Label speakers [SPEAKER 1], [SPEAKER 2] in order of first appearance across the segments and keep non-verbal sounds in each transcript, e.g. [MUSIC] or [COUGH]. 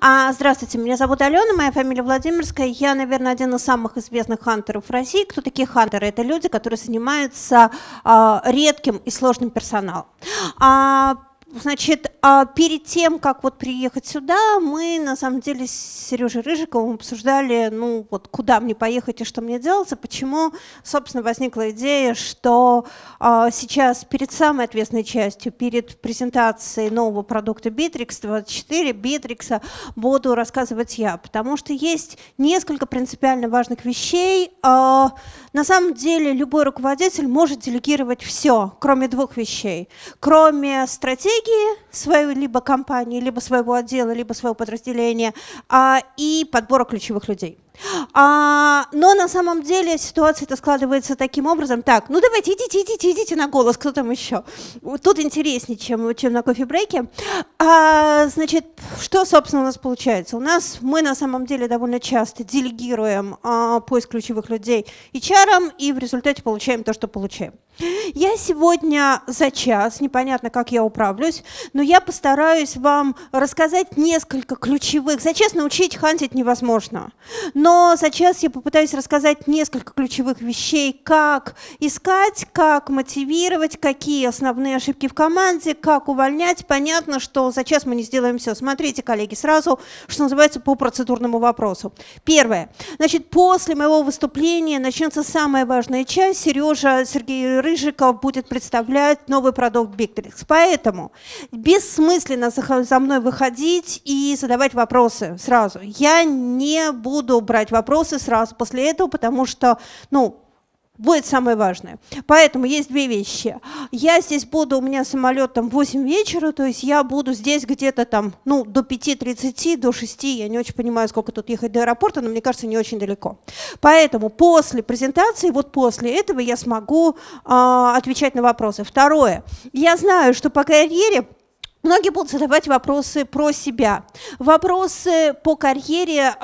[SPEAKER 1] А, здравствуйте, меня зовут Алена, моя фамилия Владимирская. Я, наверное, один из самых известных хантеров в России. Кто такие хантеры? Это люди, которые занимаются а, редким и сложным персоналом. А, Значит, а перед тем, как вот приехать сюда, мы на самом деле с Сережей Рыжиковым обсуждали, ну вот куда мне поехать и что мне делать, и почему, собственно, возникла идея, что а, сейчас перед самой ответственной частью, перед презентацией нового продукта Bittrex 24, Bittrex буду рассказывать я, потому что есть несколько принципиально важных вещей, а, на самом деле любой руководитель может делегировать все, кроме двух вещей. Кроме стратегии своей либо компании, либо своего отдела, либо своего подразделения а, и подбора ключевых людей. А, но на самом деле ситуация-то складывается таким образом. Так, ну давайте, идите, идите, идите на голос, кто там еще? Тут интереснее, чем, чем на кофе-брейке. А, значит, что, собственно, у нас получается? У нас мы на самом деле довольно часто делегируем а, поиск ключевых людей HR, и в результате получаем то, что получаем. Я сегодня за час, непонятно, как я управлюсь, но я постараюсь вам рассказать несколько ключевых. За час научить хантить невозможно, но за час я попытаюсь рассказать несколько ключевых вещей, как искать, как мотивировать, какие основные ошибки в команде, как увольнять. Понятно, что за час мы не сделаем все. Смотрите, коллеги, сразу, что называется, по процедурному вопросу. Первое. Значит, после моего выступления начнется самая важная часть. Сережа Сергей Рыбин Рыжиков будет представлять новый продукт Биктрикс. Поэтому бессмысленно за мной выходить и задавать вопросы сразу. Я не буду брать вопросы сразу после этого, потому что, ну, будет самое важное. Поэтому есть две вещи. Я здесь буду, у меня самолет там 8 вечера, то есть я буду здесь где-то там, ну, до 5.30, до 6, я не очень понимаю, сколько тут ехать до аэропорта, но мне кажется, не очень далеко. Поэтому после презентации, вот после этого я смогу э, отвечать на вопросы. Второе, я знаю, что по карьере Многие будут задавать вопросы про себя. Вопросы по карьере,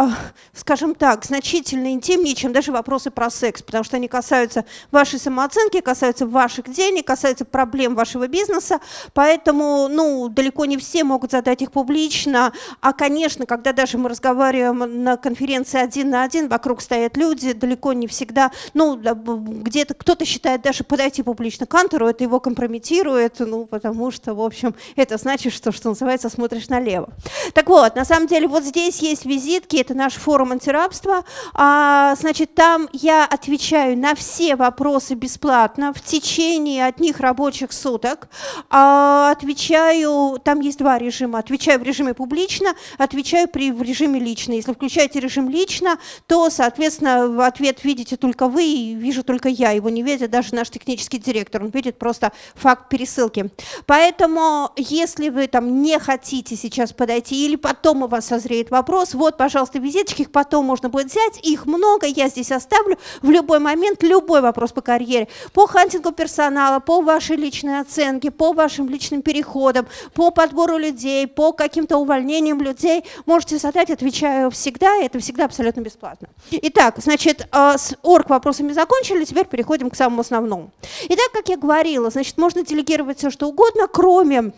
[SPEAKER 1] скажем так, значительно интимнее, чем даже вопросы про секс, потому что они касаются вашей самооценки, касаются ваших денег, касаются проблем вашего бизнеса. Поэтому ну, далеко не все могут задать их публично. А, конечно, когда даже мы разговариваем на конференции один на один, вокруг стоят люди, далеко не всегда, ну, где-то кто-то считает даже подойти публично к Антеру, это его компрометирует, ну, потому что, в общем, это значит, что, что называется, смотришь налево. Так вот, на самом деле, вот здесь есть визитки, это наш форум антирабства. А, значит, там я отвечаю на все вопросы бесплатно в течение одних рабочих суток. А, отвечаю, там есть два режима. Отвечаю в режиме публично, отвечаю при, в режиме лично. Если включаете режим лично, то, соответственно, ответ видите только вы и вижу только я. Его не видит даже наш технический директор. Он видит просто факт пересылки. Поэтому, если если вы там не хотите сейчас подойти, или потом у вас созреет вопрос, вот, пожалуйста, визиточки, их потом можно будет взять, их много, я здесь оставлю в любой момент, любой вопрос по карьере, по хантингу персонала, по вашей личной оценке, по вашим личным переходам, по подбору людей, по каким-то увольнениям людей, можете задать, отвечаю всегда, и это всегда абсолютно бесплатно. Итак, значит, а, с орг вопросами закончили, теперь переходим к самому основному. Итак, как я говорила, значит, можно делегировать все, что угодно, кроме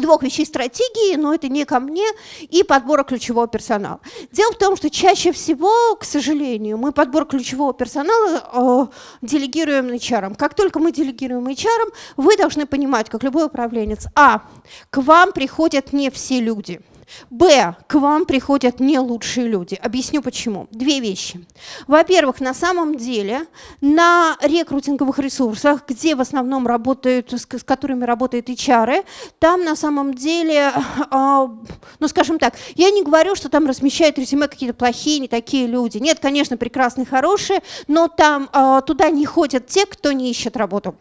[SPEAKER 1] двух вещей стратегии, но это не ко мне, и подбора ключевого персонала. Дело в том, что чаще всего, к сожалению, мы подбор ключевого персонала э, делегируем HR. Как только мы делегируем HR, вы должны понимать, как любой управленец, а, к вам приходят не все люди – Б. К вам приходят не лучшие люди. Объясню почему. Две вещи. Во-первых, на самом деле на рекрутинговых ресурсах, где в основном работают, с которыми работают HR, там на самом деле, а, ну скажем так, я не говорю, что там размещают резюме какие-то плохие, не такие люди. Нет, конечно, прекрасные, хорошие, но там а, туда не ходят те, кто не ищет работу.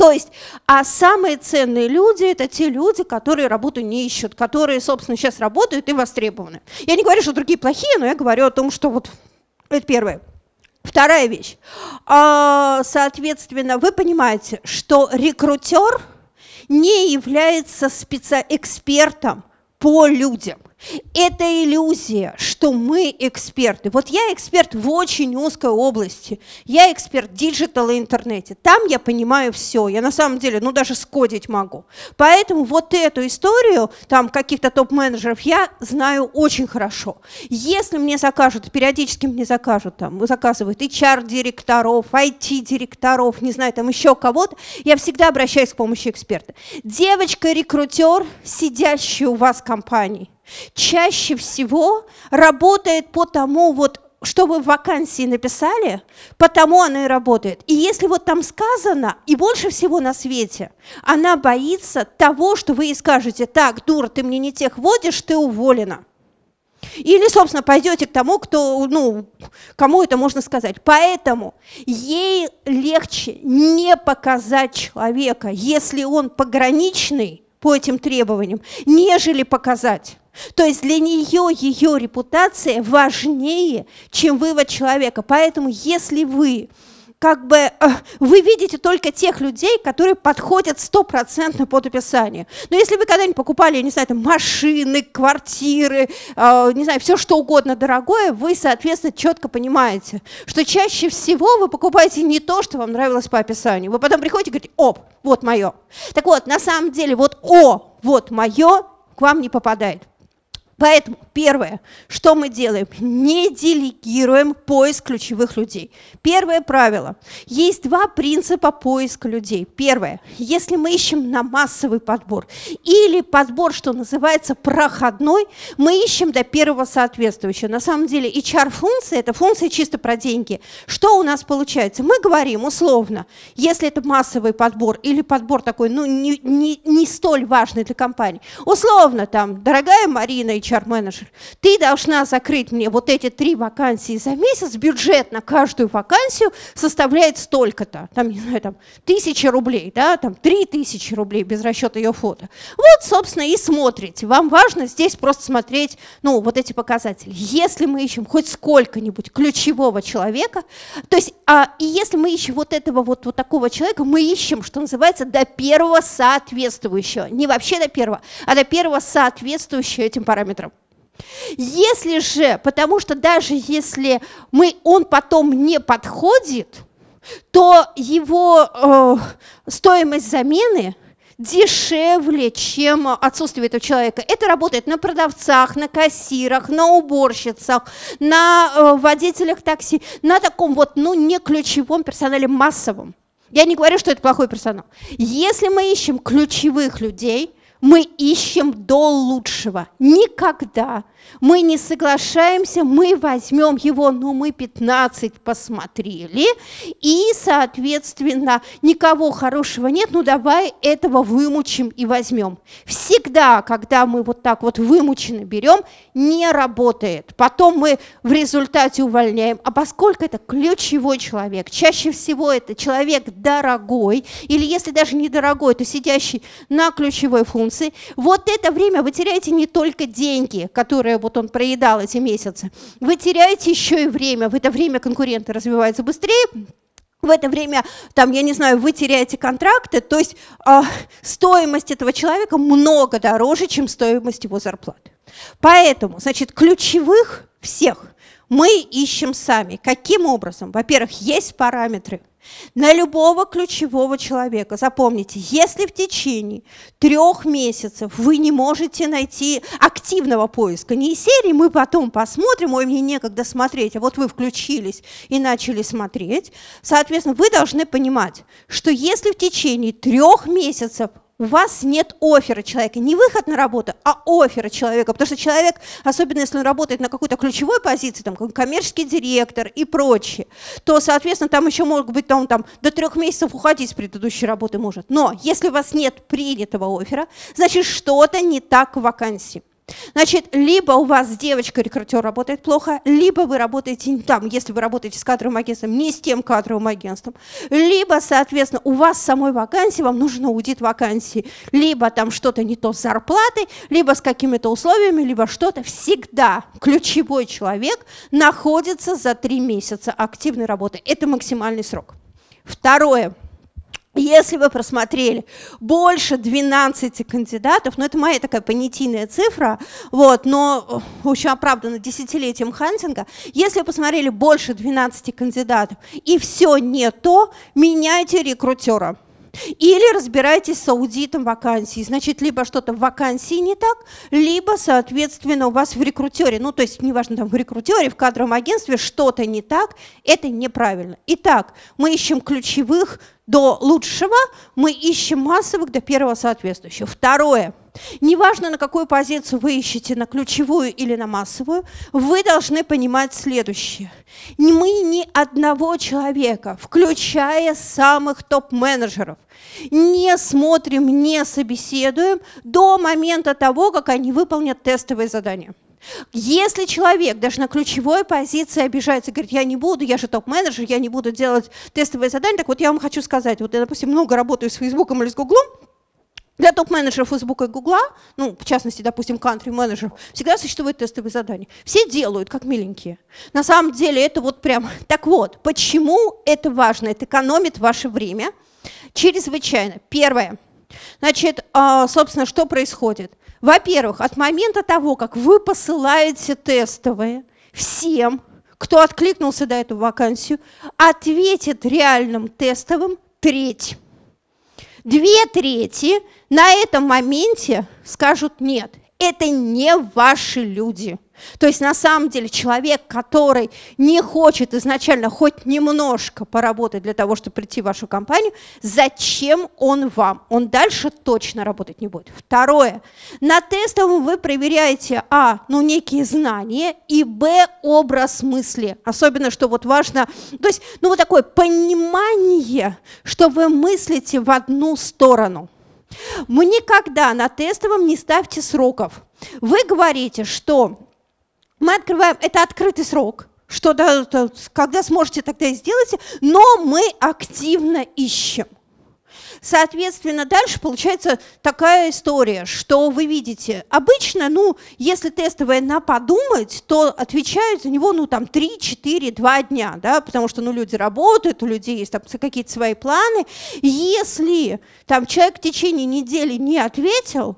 [SPEAKER 1] То есть, а самые ценные люди – это те люди, которые работу не ищут, которые, собственно, сейчас работают и востребованы. Я не говорю, что другие плохие, но я говорю о том, что вот это первое. Вторая вещь. А, соответственно, вы понимаете, что рекрутер не является специ экспертом по людям. Это иллюзия, что мы эксперты. Вот я эксперт в очень узкой области. Я эксперт диджитала и интернете. Там я понимаю все. Я на самом деле, ну, даже скодить могу. Поэтому вот эту историю, там, каких-то топ-менеджеров, я знаю очень хорошо. Если мне закажут, периодически мне закажут, там, заказывают HR-директоров, IT-директоров, не знаю, там еще кого-то, я всегда обращаюсь к помощи эксперта. Девочка-рекрутер, сидящая у вас в компании – чаще всего работает по тому, вот, что вы в вакансии написали, потому она и работает. И если вот там сказано, и больше всего на свете, она боится того, что вы ей скажете, так, дур, ты мне не тех водишь, ты уволена. Или, собственно, пойдете к тому, кто, ну, кому это можно сказать. Поэтому ей легче не показать человека, если он пограничный по этим требованиям, нежели показать. То есть для нее ее репутация важнее, чем вывод человека. Поэтому если вы как бы э, вы видите только тех людей, которые подходят стопроцентно под описание. Но если вы когда-нибудь покупали, не знаю, там, машины, квартиры, э, не знаю, все что угодно дорогое, вы, соответственно, четко понимаете, что чаще всего вы покупаете не то, что вам нравилось по описанию. Вы потом приходите и говорите, оп, вот мое. Так вот, на самом деле, вот о, вот мое к вам не попадает. Поэтому первое, что мы делаем, не делегируем поиск ключевых людей. Первое правило. Есть два принципа поиска людей. Первое, если мы ищем на массовый подбор или подбор, что называется, проходной, мы ищем до первого соответствующего. На самом деле HR-функция – это функция чисто про деньги. Что у нас получается? Мы говорим условно, если это массовый подбор или подбор такой, ну, не, не, не столь важный для компании, условно там, дорогая Марина, HR, HR-менеджер, ты должна закрыть мне вот эти три вакансии за месяц, бюджет на каждую вакансию составляет столько-то, там, не знаю, там, тысячи рублей, да, там, три тысячи рублей без расчета ее фото. Вот, собственно, и смотрите. Вам важно здесь просто смотреть, ну, вот эти показатели. Если мы ищем хоть сколько-нибудь ключевого человека, то есть, а, и если мы ищем вот этого вот, вот такого человека, мы ищем, что называется, до первого соответствующего. Не вообще до первого, а до первого соответствующего этим параметрам центром. Если же, потому что даже если мы, он потом не подходит, то его э, стоимость замены дешевле, чем отсутствие этого человека. Это работает на продавцах, на кассирах, на уборщицах, на э, водителях такси, на таком вот, ну, не ключевом персонале массовом. Я не говорю, что это плохой персонал. Если мы ищем ключевых людей – мы ищем до лучшего. Никогда мы не соглашаемся, мы возьмем его, ну мы 15 посмотрели, и, соответственно, никого хорошего нет, ну давай этого вымучим и возьмем. Всегда, когда мы вот так вот вымученно берем, не работает. Потом мы в результате увольняем. А поскольку это ключевой человек, чаще всего это человек дорогой, или если даже не дорогой, то сидящий на ключевой функции, вот это время вы теряете не только деньги, которые вот он проедал эти месяцы, вы теряете еще и время. В это время конкуренты развиваются быстрее, в это время, там, я не знаю, вы теряете контракты, то есть э, стоимость этого человека много дороже, чем стоимость его зарплаты. Поэтому, значит, ключевых всех мы ищем сами. Каким образом? Во-первых, есть параметры на любого ключевого человека. Запомните, если в течение трех месяцев вы не можете найти активного поиска, не из серии, мы потом посмотрим, ой, мне некогда смотреть, а вот вы включились и начали смотреть, соответственно, вы должны понимать, что если в течение трех месяцев у вас нет оффера человека. Не выход на работу, а оффера человека. Потому что человек, особенно если он работает на какой-то ключевой позиции, там, коммерческий директор и прочее, то, соответственно, там еще может быть там, там, до трех месяцев уходить с предыдущей работы может. Но если у вас нет принятого оффера, значит, что-то не так в вакансии. Значит, либо у вас девочка-рекрутер работает плохо, либо вы работаете не там, если вы работаете с кадровым агентством, не с тем кадровым агентством, либо, соответственно, у вас самой вакансии, вам нужен аудит вакансии, либо там что-то не то с зарплатой, либо с какими-то условиями, либо что-то. Всегда ключевой человек находится за три месяца активной работы. Это максимальный срок. Второе – если вы просмотрели больше 12 кандидатов, ну это моя такая понятийная цифра, вот, но очень оправдана десятилетием хантинга, если вы посмотрели больше 12 кандидатов и все не то, меняйте рекрутера. Или разбирайтесь с аудитом вакансий. Значит, либо что-то в вакансии не так, либо, соответственно, у вас в рекрутере, ну, то есть, неважно, там, в рекрутере, в кадровом агентстве что-то не так, это неправильно. Итак, мы ищем ключевых до лучшего, мы ищем массовых до первого соответствующего. Второе. Неважно, на какую позицию вы ищете, на ключевую или на массовую, вы должны понимать следующее. Мы ни одного человека, включая самых топ-менеджеров, не смотрим, не собеседуем до момента того, как они выполнят тестовые задания. Если человек даже на ключевой позиции обижается, говорит, я не буду, я же топ-менеджер, я не буду делать тестовые задания, так вот я вам хочу сказать, вот я, допустим, много работаю с Фейсбуком или с Гуглом, для топ-менеджеров Фейсбука и Гугла, ну, в частности, допустим, кантри-менеджеров, всегда существуют тестовые задания. Все делают, как миленькие. На самом деле это вот прям... Так вот, почему это важно? Это экономит ваше время чрезвычайно. Первое. Значит, а, собственно, что происходит? Во-первых, от момента того, как вы посылаете тестовые всем, кто откликнулся на эту вакансию, ответит реальным тестовым треть. Две трети на этом моменте скажут «нет, это не ваши люди». То есть на самом деле человек, который не хочет изначально хоть немножко поработать для того, чтобы прийти в вашу компанию, зачем он вам? Он дальше точно работать не будет. Второе. На тестовом вы проверяете, а, ну некие знания, и, б, образ мысли. Особенно, что вот важно, то есть, ну вот такое понимание, что вы мыслите в одну сторону. Мы никогда на тестовом не ставьте сроков. Вы говорите, что мы открываем, это открытый срок, что да, да, когда сможете, тогда и сделайте, но мы активно ищем. Соответственно, дальше получается такая история, что вы видите. Обычно, ну, если тестовая на подумать, то отвечают за него, ну, там, 3, 4, 2 дня, да, потому что, ну, люди работают, у людей есть там какие-то свои планы. Если там человек в течение недели не ответил,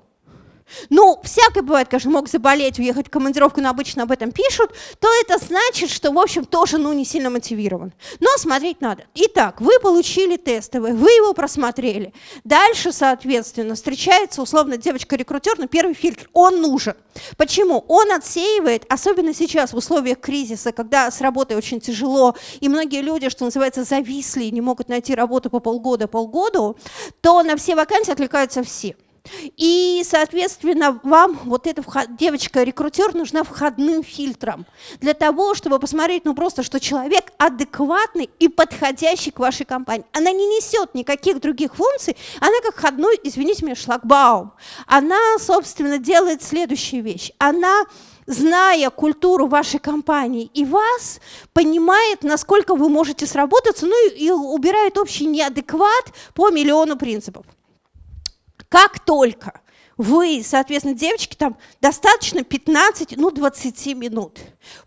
[SPEAKER 1] ну, всякое бывает, конечно, мог заболеть, уехать в командировку, но обычно об этом пишут, то это значит, что, в общем, тоже, ну, не сильно мотивирован. Но смотреть надо. Итак, вы получили тестовый, вы его просмотрели. Дальше, соответственно, встречается, условно, девочка-рекрутер, но первый фильтр, он нужен. Почему? Он отсеивает, особенно сейчас в условиях кризиса, когда с работой очень тяжело, и многие люди, что называется, зависли и не могут найти работу по полгода-полгоду, то на все вакансии отвлекаются все. И, соответственно, вам вот эта девочка-рекрутер нужна входным фильтром для того, чтобы посмотреть, ну просто, что человек адекватный и подходящий к вашей компании. Она не несет никаких других функций, она как входной, извините меня, шлагбаум. Она, собственно, делает следующую вещь. Она зная культуру вашей компании и вас, понимает, насколько вы можете сработаться, ну и, и убирает общий неадекват по миллиону принципов. Как только вы, соответственно, девочки, там достаточно 15, ну, 20 минут.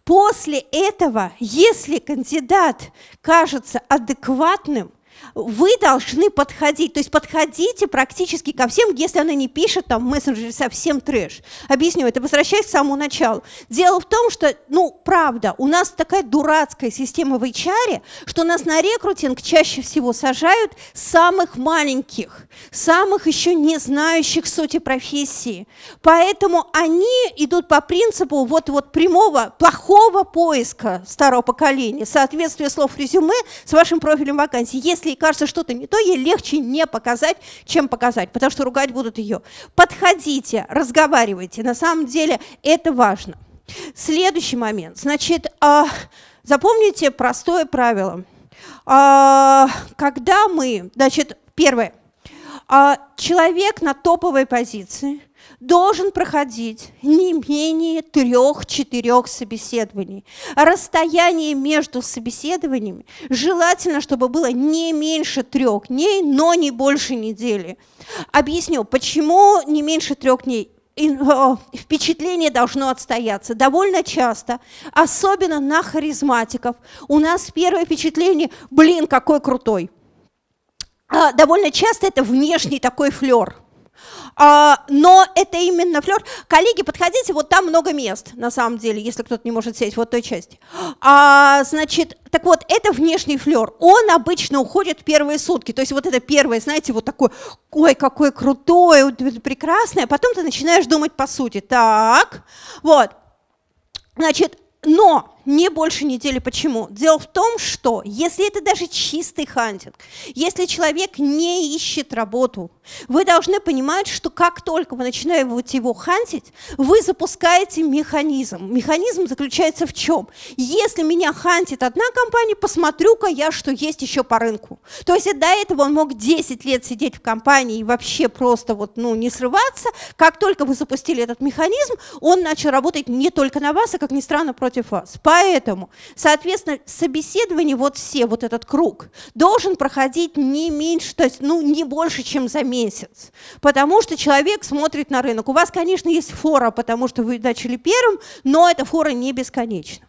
[SPEAKER 1] После этого, если кандидат кажется адекватным, вы должны подходить, то есть подходите практически ко всем, если она не пишет там в мессенджере совсем трэш. Объясню, это возвращаясь к самому началу. Дело в том, что, ну, правда, у нас такая дурацкая система в HR, что нас на рекрутинг чаще всего сажают самых маленьких, самых еще не знающих сути профессии. Поэтому они идут по принципу вот, вот прямого, плохого поиска старого поколения, соответствие слов резюме с вашим профилем вакансии. Если ей кажется что-то не то, ей легче не показать, чем показать, потому что ругать будут ее. Подходите, разговаривайте, на самом деле это важно. Следующий момент. Значит, а, запомните простое правило. А, когда мы, значит, первое, а, человек на топовой позиции – должен проходить не менее трех-четырех собеседований. Расстояние между собеседованиями желательно, чтобы было не меньше трех дней, но не больше недели. Объясню, почему не меньше трех дней э, впечатление должно отстояться. Довольно часто, особенно на харизматиков, у нас первое впечатление «блин, какой крутой». А, довольно часто это внешний такой флер – а, но это именно флер. Коллеги, подходите, вот там много мест, на самом деле, если кто-то не может сесть вот той части. А, значит, так вот, это внешний флер. Он обычно уходит первые сутки. То есть вот это первое, знаете, вот такое, ой, какое крутое, прекрасное. Потом ты начинаешь думать по сути. Так, вот. Значит, но не больше недели. Почему? Дело в том, что если это даже чистый хантинг, если человек не ищет работу, вы должны понимать, что как только вы начинаете его хантить, вы запускаете механизм. Механизм заключается в чем? Если меня хантит одна компания, посмотрю-ка я, что есть еще по рынку. То есть до этого он мог 10 лет сидеть в компании и вообще просто вот, ну, не срываться. Как только вы запустили этот механизм, он начал работать не только на вас, а, как ни странно, против вас. Поэтому, соответственно, собеседование, вот все, вот этот круг, должен проходить не меньше, то есть, ну, не больше, чем за месяц. Потому что человек смотрит на рынок. У вас, конечно, есть фора, потому что вы начали первым, но эта фора не бесконечна.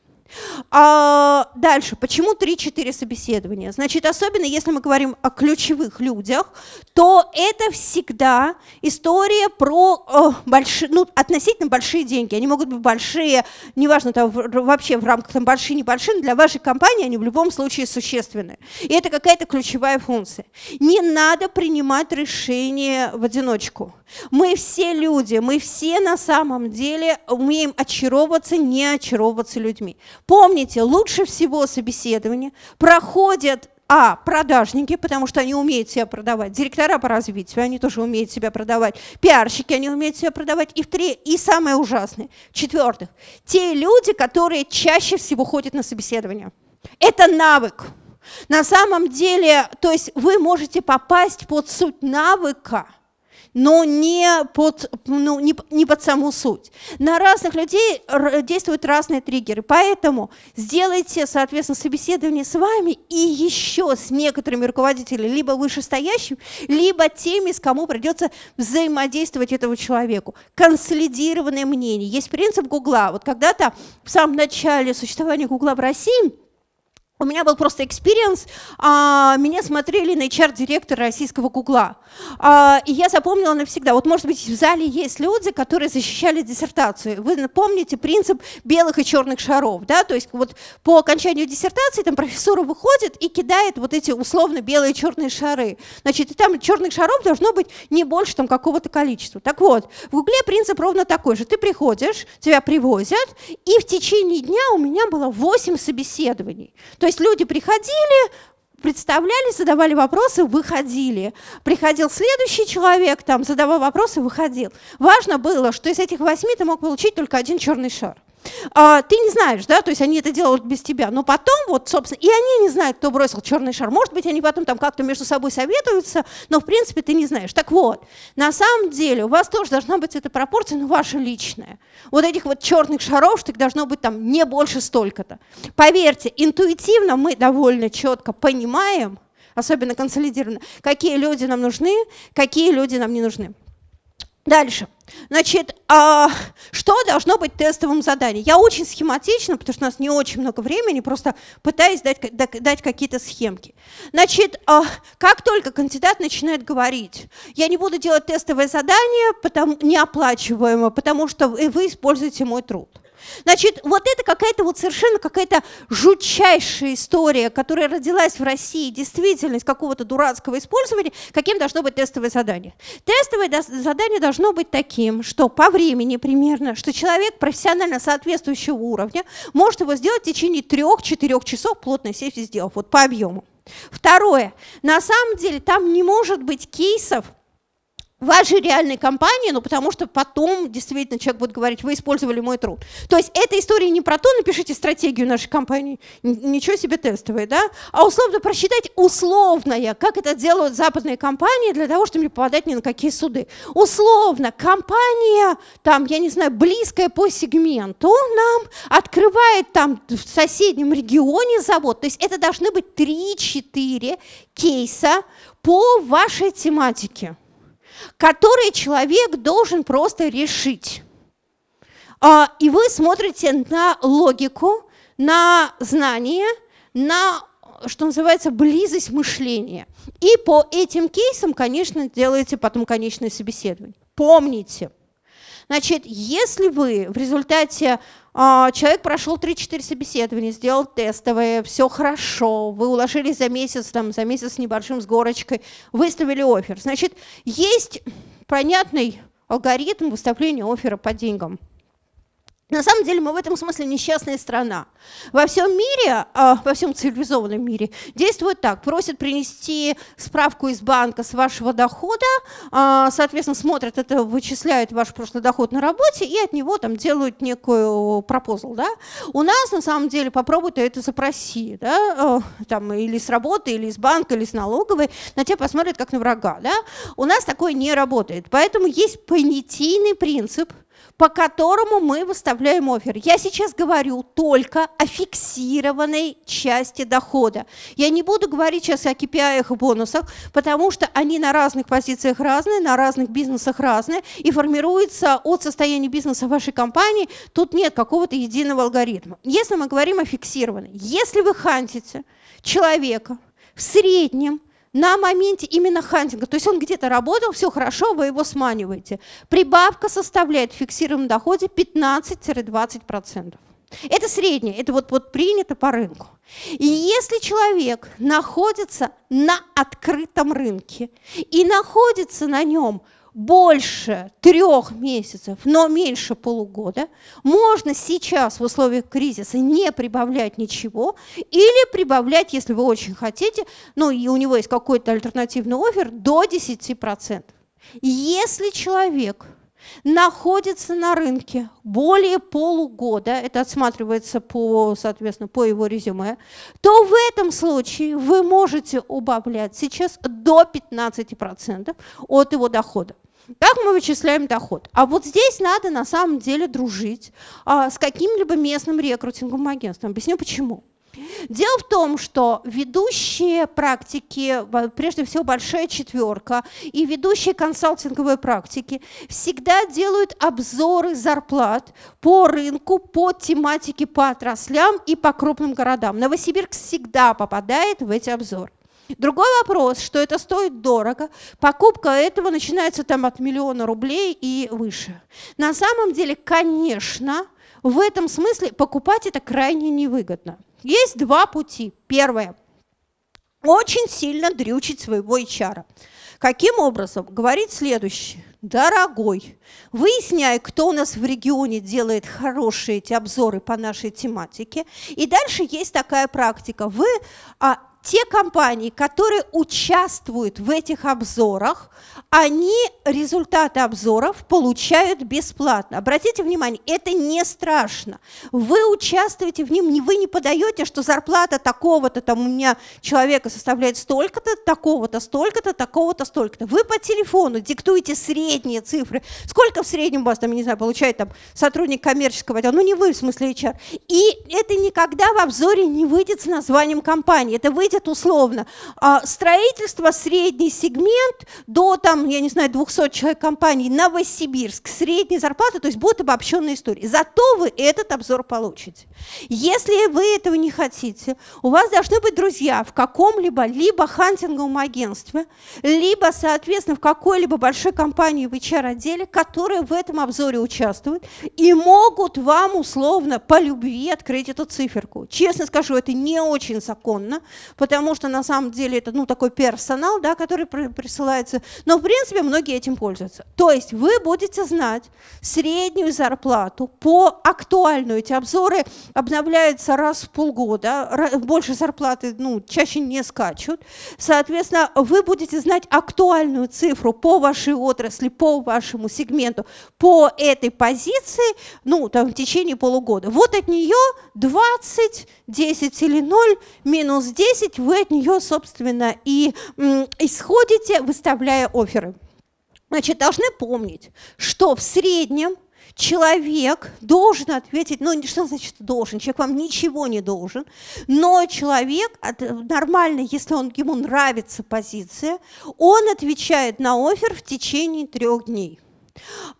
[SPEAKER 1] А дальше, почему 3-4 собеседования? Значит, особенно если мы говорим о ключевых людях, то это всегда история про э, большие, ну, относительно большие деньги. Они могут быть большие, неважно, там, вообще в рамках там, большие, небольшие, но для вашей компании они в любом случае существенны. И это какая-то ключевая функция. Не надо принимать решения в одиночку. Мы все люди, мы все на самом деле умеем очаровываться, не очаровываться людьми. Помните, лучше всего собеседование проходят а, продажники, потому что они умеют себя продавать, директора по развитию, они тоже умеют себя продавать, пиарщики, они умеют себя продавать, и в три, и самое ужасное, четвертых, те люди, которые чаще всего ходят на собеседование. Это навык. На самом деле, то есть вы можете попасть под суть навыка – но не под, ну, не, не под саму суть. На разных людей действуют разные триггеры, поэтому сделайте, соответственно, собеседование с вами и еще с некоторыми руководителями, либо вышестоящими, либо теми, с кому придется взаимодействовать этому человеку. Консолидированное мнение. Есть принцип Гугла. Вот когда-то в самом начале существования Гугла в России – у меня был просто экспириенс, а, меня смотрели на HR-директора российского Гугла. А, и я запомнила навсегда, вот может быть в зале есть люди, которые защищали диссертацию. Вы помните принцип белых и черных шаров, да, то есть вот по окончанию диссертации там профессора выходит и кидает вот эти условно белые и черные шары. Значит, и там черных шаров должно быть не больше там какого-то количества. Так вот, в Гугле принцип ровно такой же. Ты приходишь, тебя привозят, и в течение дня у меня было 8 собеседований. То есть люди приходили, представляли, задавали вопросы, выходили. Приходил следующий человек, там, задавал вопросы, выходил. Важно было, что из этих восьми ты мог получить только один черный шар а, ты не знаешь, да, то есть они это делают без тебя, но потом вот, собственно, и они не знают, кто бросил черный шар, может быть, они потом там как-то между собой советуются, но, в принципе, ты не знаешь. Так вот, на самом деле у вас тоже должна быть эта пропорция, но ну, ваша личная. Вот этих вот черных шаров, что должно быть там не больше столько-то. Поверьте, интуитивно мы довольно четко понимаем, особенно консолидированно, какие люди нам нужны, какие люди нам не нужны. Дальше. Значит, а что должно быть тестовым заданием? Я очень схематично, потому что у нас не очень много времени, просто пытаюсь дать, дать какие-то схемки. Значит, а как только кандидат начинает говорить, я не буду делать тестовое задание, потому, неоплачиваемое, потому что вы используете мой труд. Значит, вот это какая-то вот совершенно какая-то жутчайшая история, которая родилась в России, действительность какого-то дурацкого использования, каким должно быть тестовое задание. Тестовое задание должно быть таким, что по времени примерно, что человек профессионально соответствующего уровня может его сделать в течение 3-4 часов плотной сессии сделав, вот по объему. Второе. На самом деле там не может быть кейсов, вашей реальной компании, ну потому что потом действительно человек будет говорить, вы использовали мой труд. То есть эта история не про то, напишите стратегию нашей компании, ничего себе тестовое, да, а условно просчитать условное, как это делают западные компании для того, чтобы не попадать ни на какие суды. Условно, компания, там, я не знаю, близкая по сегменту нам открывает там в соседнем регионе завод. То есть это должны быть 3-4 кейса по вашей тематике которые человек должен просто решить. А, и вы смотрите на логику, на знание, на, что называется, близость мышления. И по этим кейсам, конечно, делаете потом конечное собеседование. Помните. Значит, если вы в результате а, человек прошел 3-4 собеседования, сделал тестовые, все хорошо, вы уложились за месяц, там, за месяц с небольшим, с горочкой, выставили офер. Значит, есть понятный алгоритм выставления оффера по деньгам. На самом деле мы в этом смысле несчастная страна. Во всем мире, а, во всем цивилизованном мире действует так. Просят принести справку из банка с вашего дохода, а, соответственно, смотрят это, вычисляют ваш прошлый доход на работе и от него там делают некую пропозал. Да? У нас на самом деле попробуют это запроси, да? А, там, или с работы, или из банка, или с налоговой, на тебя посмотрят как на врага. Да? У нас такое не работает. Поэтому есть понятийный принцип – по которому мы выставляем офер. Я сейчас говорю только о фиксированной части дохода. Я не буду говорить сейчас о KPI и бонусах, потому что они на разных позициях разные, на разных бизнесах разные, и формируются от состояния бизнеса вашей компании, тут нет какого-то единого алгоритма. Если мы говорим о фиксированной, если вы хантите человека в среднем на моменте именно хантинга. То есть он где-то работал, все хорошо, вы его сманиваете. Прибавка составляет в фиксированном доходе 15-20%. Это среднее, это вот, вот принято по рынку. И если человек находится на открытом рынке и находится на нем – больше трех месяцев, но меньше полугода, можно сейчас в условиях кризиса не прибавлять ничего или прибавлять, если вы очень хотите, ну и у него есть какой-то альтернативный офер, до 10%. Если человек находится на рынке более полугода, это отсматривается по, соответственно, по его резюме, то в этом случае вы можете убавлять сейчас до 15% от его дохода. Как мы вычисляем доход. А вот здесь надо на самом деле дружить а, с каким-либо местным рекрутинговым агентством. Объясню почему. Дело в том, что ведущие практики, прежде всего большая четверка, и ведущие консалтинговые практики всегда делают обзоры зарплат по рынку, по тематике, по отраслям и по крупным городам. Новосибирск всегда попадает в эти обзоры. Другой вопрос, что это стоит дорого. Покупка этого начинается там от миллиона рублей и выше. На самом деле, конечно, в этом смысле покупать это крайне невыгодно. Есть два пути. Первое. Очень сильно дрючить своего HR. Каким образом? Говорить следующее. Дорогой, выясняй, кто у нас в регионе делает хорошие эти обзоры по нашей тематике. И дальше есть такая практика. Вы а, те компании, которые участвуют в этих обзорах, они результаты обзоров получают бесплатно. Обратите внимание, это не страшно. Вы участвуете в нем, вы не подаете, что зарплата такого-то, там у меня человека составляет столько-то, такого-то, столько-то, такого-то, столько-то. Вы по телефону диктуете средние цифры. Сколько в среднем у вас, там, не знаю, получает там, сотрудник коммерческого отдела, ну не вы, в смысле HR. И это никогда в обзоре не выйдет с названием компании. Это выйдет платят условно. А строительство средний сегмент до, там, я не знаю, 200 человек компаний, Новосибирск, средняя зарплата, то есть будет обобщенная история. Зато вы этот обзор получите. Если вы этого не хотите, у вас должны быть друзья в каком-либо либо хантинговом агентстве, либо, соответственно, в какой-либо большой компании в HR-отделе, которые в этом обзоре участвуют и могут вам условно по любви открыть эту циферку. Честно скажу, это не очень законно, потому что на самом деле это ну, такой персонал, да, который присылается. Но в принципе многие этим пользуются. То есть вы будете знать среднюю зарплату по актуальную. Эти обзоры обновляются раз в полгода, больше зарплаты ну, чаще не скачут. Соответственно, вы будете знать актуальную цифру по вашей отрасли, по вашему сегменту, по этой позиции ну, там, в течение полугода. Вот от нее 20, 10 или 0, минус 10 есть вы от нее, собственно, и исходите, выставляя оферы. Значит, должны помнить, что в среднем человек должен ответить, ну что значит должен, человек вам ничего не должен, но человек нормально, если он, ему нравится позиция, он отвечает на офер в течение трех дней.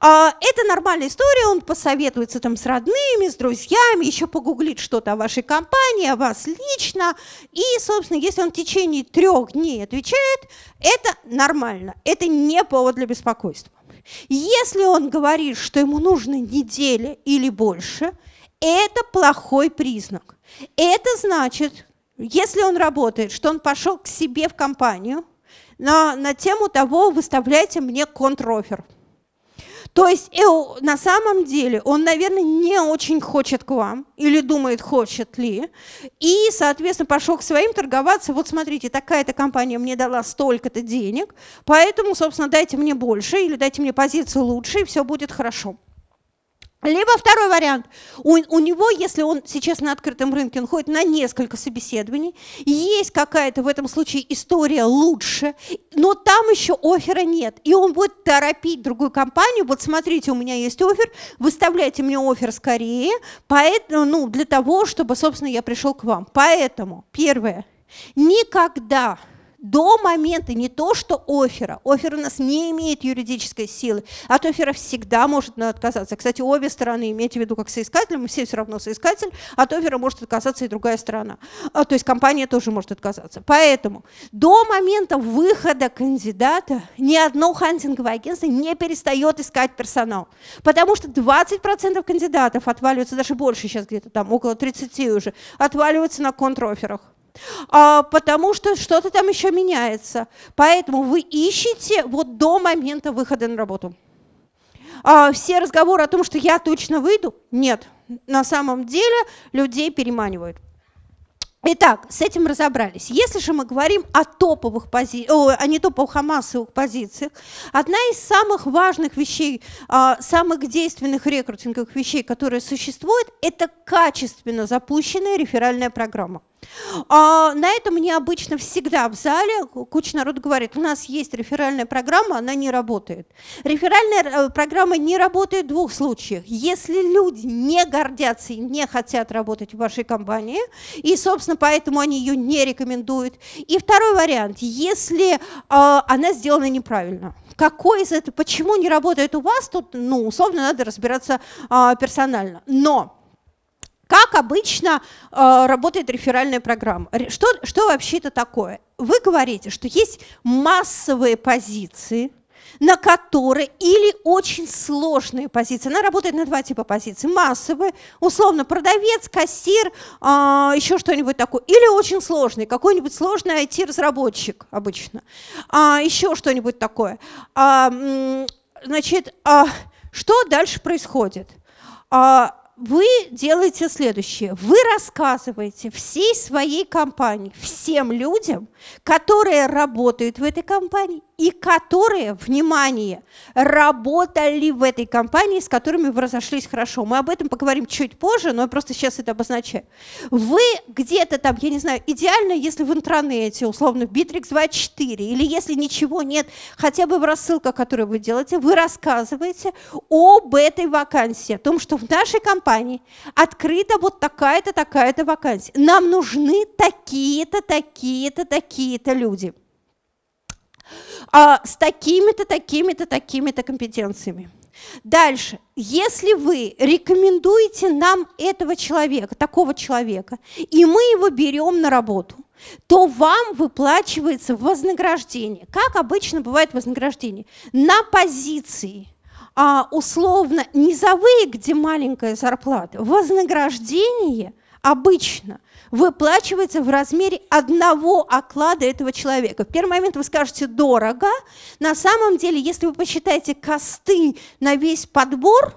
[SPEAKER 1] А, это нормальная история, он посоветуется там с родными, с друзьями, еще погуглит что-то о вашей компании, о вас лично. И, собственно, если он в течение трех дней отвечает, это нормально, это не повод для беспокойства. Если он говорит, что ему нужно неделя или больше, это плохой признак. Это значит, если он работает, что он пошел к себе в компанию на, на тему того, выставляйте мне контрофер – то есть э, на самом деле он, наверное, не очень хочет к вам или думает, хочет ли. И, соответственно, пошел к своим торговаться. Вот смотрите, такая-то компания мне дала столько-то денег, поэтому, собственно, дайте мне больше или дайте мне позицию лучше, и все будет хорошо. Либо второй вариант. У, у него, если он сейчас на открытом рынке, он ходит на несколько собеседований, есть какая-то в этом случае история лучше, но там еще оффера нет. И он будет торопить другую компанию. Вот смотрите, у меня есть офер, выставляйте мне офер скорее, поэтому, ну, для того, чтобы, собственно, я пришел к вам. Поэтому, первое, никогда до момента не то, что оффера. Офер у нас не имеет юридической силы. От оффера всегда может отказаться. Кстати, обе стороны, имейте в виду, как соискатель, мы все все равно соискатель, от оффера может отказаться и другая сторона. А, то есть компания тоже может отказаться. Поэтому до момента выхода кандидата ни одно хантинговое агентство не перестает искать персонал. Потому что 20% кандидатов отваливаются, даже больше сейчас где-то там, около 30 уже, отваливаются на контроферах. А, потому что что-то там еще меняется. Поэтому вы ищете вот до момента выхода на работу. А, все разговоры о том, что я точно выйду, нет. На самом деле людей переманивают. Итак, с этим разобрались. Если же мы говорим о топовых пози... о, не топовых, а массовых позициях, одна из самых важных вещей, а, самых действенных рекрутинговых вещей, которые существуют, это качественно запущенная реферальная программа. А, на этом необычно всегда в зале куча народ говорит, у нас есть реферальная программа, она не работает. Реферальная э, программа не работает в двух случаях. Если люди не гордятся и не хотят работать в вашей компании, и, собственно, поэтому они ее не рекомендуют. И второй вариант, если э, она сделана неправильно. Какой из этого, почему не работает у вас, тут, ну, условно, надо разбираться э, персонально. Но как обычно э, работает реферальная программа? Что, что вообще это такое? Вы говорите, что есть массовые позиции – на которой или очень сложные позиции. Она работает на два типа позиций. Массовые, условно, продавец, кассир, а, еще что-нибудь такое. Или очень сложный, какой-нибудь сложный IT-разработчик обычно. А, еще что-нибудь такое. А, значит, а, что дальше происходит? А, вы делаете следующее. Вы рассказываете всей своей компании, всем людям, которые работают в этой компании, и которые, внимание, работали в этой компании, с которыми вы разошлись хорошо. Мы об этом поговорим чуть позже, но я просто сейчас это обозначаю. Вы где-то там, я не знаю, идеально, если в интернете, условно, в Bittrex 24, или если ничего нет, хотя бы в рассылках, которые вы делаете, вы рассказываете об этой вакансии, о том, что в нашей компании открыта вот такая-то, такая-то вакансия. Нам нужны такие-то, такие-то, такие-то люди – а, с такими-то, такими-то, такими-то компетенциями. Дальше, если вы рекомендуете нам этого человека, такого человека, и мы его берем на работу, то вам выплачивается вознаграждение. Как обычно бывает вознаграждение? На позиции, а, условно, низовые, где маленькая зарплата, вознаграждение – обычно выплачивается в размере одного оклада этого человека. В первый момент вы скажете «дорого». На самом деле, если вы посчитаете косты на весь подбор,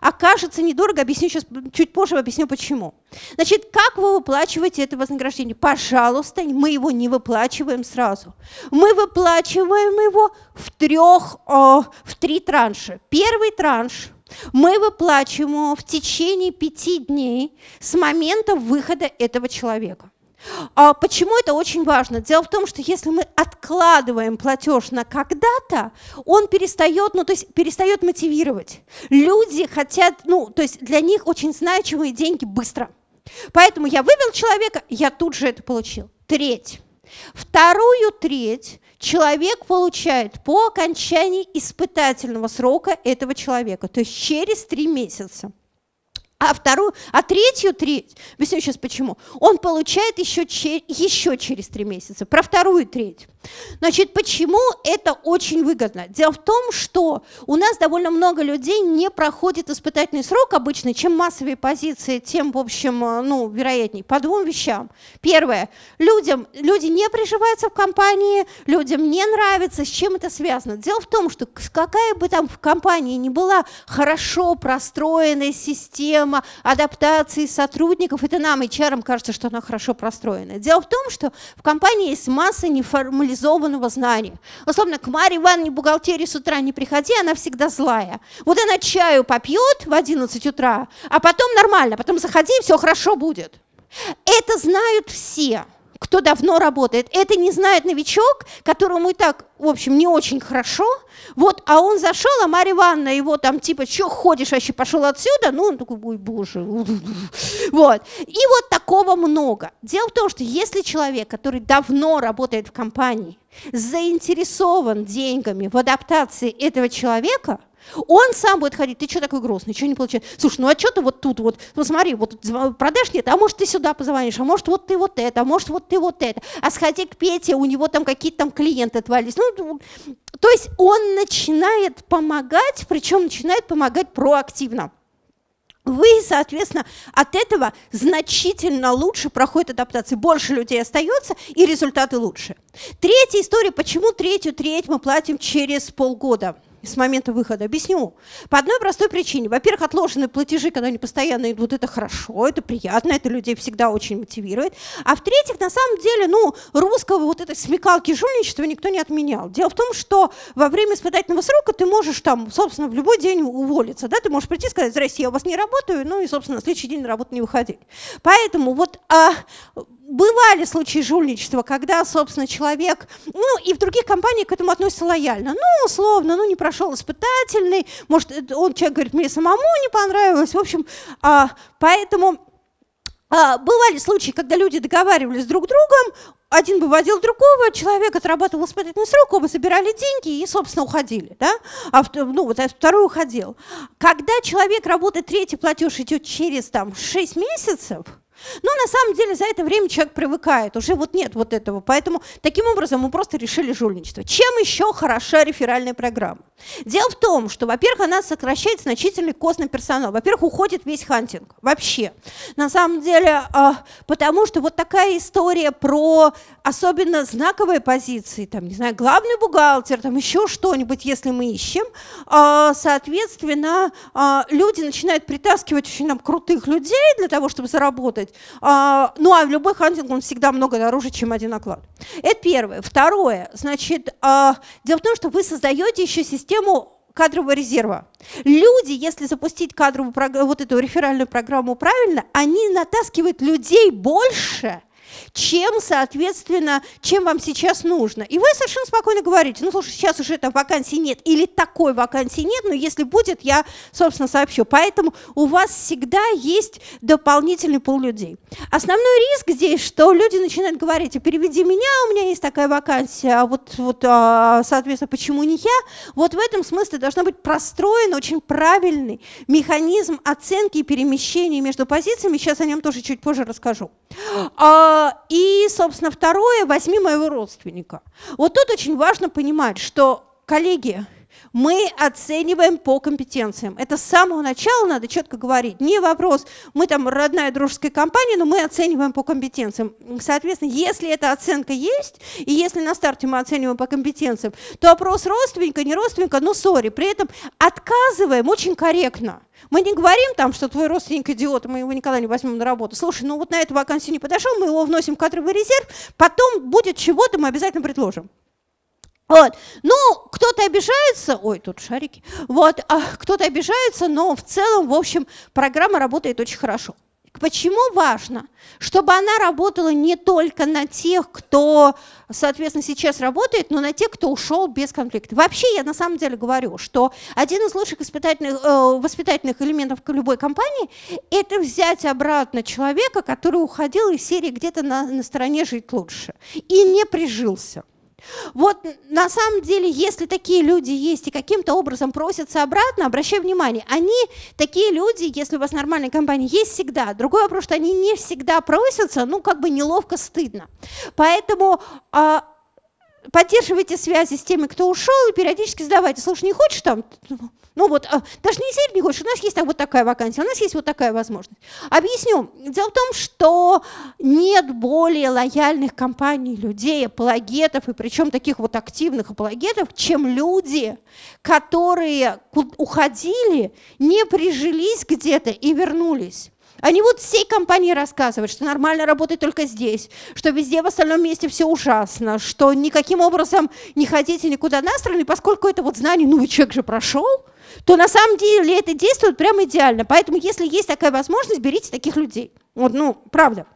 [SPEAKER 1] окажется недорого. Объясню сейчас, чуть позже объясню почему. Значит, как вы выплачиваете это вознаграждение? Пожалуйста, мы его не выплачиваем сразу. Мы выплачиваем его в трех, о, э, в три транша. Первый транш – мы выплачиваем в течение пяти дней с момента выхода этого человека. А почему это очень важно? Дело в том, что если мы откладываем платеж на когда-то, он перестает, ну, то есть перестает мотивировать. Люди хотят, ну, то есть для них очень значимые деньги быстро. Поэтому я вывел человека, я тут же это получил. Треть. Вторую треть человек получает по окончании испытательного срока этого человека, то есть через три месяца а вторую, а третью треть, объясню сейчас почему, он получает еще, еще через три месяца, про вторую треть. Значит, почему это очень выгодно? Дело в том, что у нас довольно много людей не проходит испытательный срок обычно, чем массовые позиции, тем, в общем, э, ну, вероятней, по двум вещам. Первое, людям, люди не приживаются в компании, людям не нравится, с чем это связано. Дело в том, что какая бы там в компании ни была хорошо простроенная система, система адаптации сотрудников. Это нам, HR, кажется, что она хорошо простроена. Дело в том, что в компании есть масса неформализованного знания. Условно, к Марии Ивановне бухгалтерии с утра не приходи, она всегда злая. Вот она чаю попьет в 11 утра, а потом нормально, потом заходи, и все хорошо будет. Это знают все кто давно работает. Это не знает новичок, которому и так, в общем, не очень хорошо. Вот, а он зашел, а Марья Ивановна его там типа, что ходишь вообще, пошел отсюда? Ну, он такой, ой, боже. [LAUGHS] Вот. И вот такого много. Дело в том, что если человек, который давно работает в компании, заинтересован деньгами в адаптации этого человека – он сам будет ходить, ты что такой грустный, ничего не получается. Слушай, ну а что ты вот тут вот, ну смотри, вот продашь нет, а может ты сюда позвонишь, а может вот ты вот это, а может вот ты вот это. А сходи к Пете, у него там какие-то там клиенты отвалились. Ну, ну, то есть он начинает помогать, причем начинает помогать проактивно. Вы, соответственно, от этого значительно лучше проходит адаптация. Больше людей остается, и результаты лучше. Третья история, почему третью треть мы платим через полгода – с момента выхода. Объясню. По одной простой причине. Во-первых, отложенные платежи, когда они постоянно идут, это хорошо, это приятно, это людей всегда очень мотивирует. А в-третьих, на самом деле, ну, русского вот этой смекалки жульничества никто не отменял. Дело в том, что во время испытательного срока ты можешь там, собственно, в любой день уволиться, да, ты можешь прийти и сказать, здрасте, я у вас не работаю, ну и, собственно, на следующий день на работу не выходить. Поэтому вот а, бывали случаи жульничества, когда, собственно, человек, ну, и в других компаниях к этому относятся лояльно. Ну, условно, ну, не прошел испытательный, может, э, он, человек говорит, мне самому не понравилось. В общем, а, поэтому а, бывали случаи, когда люди договаривались друг с другом, один выводил другого, человек отрабатывал испытательный срок, оба собирали деньги и, собственно, уходили. Да? А ну, вот, а второй уходил. Когда человек работает, третий платеж идет через там, 6 месяцев – но на самом деле за это время человек привыкает, уже вот нет вот этого. Поэтому таким образом мы просто решили жульничество. Чем еще хороша реферальная программа? Дело в том, что, во-первых, она сокращает значительный костный персонал. Во-первых, уходит весь хантинг вообще. На самом деле, а, потому что вот такая история про особенно знаковые позиции, там, не знаю, главный бухгалтер, там еще что-нибудь, если мы ищем, а, соответственно, а, люди начинают притаскивать очень нам крутых людей для того, чтобы заработать, работать. А, ну а любой хантинг, он всегда много дороже, чем один оклад. Это первое. Второе, значит, а, дело в том, что вы создаете еще систему кадрового резерва. Люди, если запустить кадровую вот эту реферальную программу правильно, они натаскивают людей больше, чем, соответственно, чем вам сейчас нужно. И вы совершенно спокойно говорите, ну, слушай, сейчас уже там вакансии нет, или такой вакансии нет, но если будет, я, собственно, сообщу. Поэтому у вас всегда есть дополнительный пол людей. Основной риск здесь, что люди начинают говорить, «А переведи меня, у меня есть такая вакансия, а вот, вот а, соответственно, почему не я? Вот в этом смысле должна быть простроен очень правильный механизм оценки и перемещения между позициями. Сейчас о нем тоже чуть позже расскажу. А, Э, и, собственно, второе, возьми моего родственника. Вот тут очень важно понимать, что, коллеги, мы оцениваем по компетенциям. Это с самого начала надо четко говорить. Не вопрос, мы там родная дружеская компания, но мы оцениваем по компетенциям. Соответственно, если эта оценка есть, и если на старте мы оцениваем по компетенциям, то опрос родственника, не родственника, ну, сори. При этом отказываем очень корректно. Мы не говорим там, что твой родственник идиот, мы его никогда не возьмем на работу. Слушай, ну вот на эту вакансию не подошел, мы его вносим в кадровый резерв, потом будет чего-то, мы обязательно предложим. Вот. Ну, кто-то обижается, ой, тут шарики, вот, а кто-то обижается, но в целом, в общем, программа работает очень хорошо. Почему важно? Чтобы она работала не только на тех, кто, соответственно, сейчас работает, но на тех, кто ушел без конфликта. Вообще, я на самом деле говорю, что один из лучших воспитательных, э, воспитательных элементов любой компании – это взять обратно человека, который уходил из серии «где-то на, на стороне жить лучше» и не прижился. Вот на самом деле, если такие люди есть и каким-то образом просятся обратно, обращай внимание, они, такие люди, если у вас нормальная компания, есть всегда. Другой вопрос, что они не всегда просятся, ну как бы неловко, стыдно. Поэтому э, поддерживайте связи с теми, кто ушел, и периодически задавайте, слушай, не хочешь там, ну вот, даже не сильно не хочешь, у нас есть там вот такая вакансия, у нас есть вот такая возможность. Объясню. Дело в том, что нет более лояльных компаний, людей, апологетов, и причем таких вот активных апологетов, чем люди, которые уходили, не прижились где-то и вернулись. Они вот всей компании рассказывают, что нормально работать только здесь, что везде в остальном месте все ужасно, что никаким образом не ходите никуда на и поскольку это вот знание, ну, человек же прошел, то на самом деле это действует прямо идеально. Поэтому, если есть такая возможность, берите таких людей. Вот, ну, правда.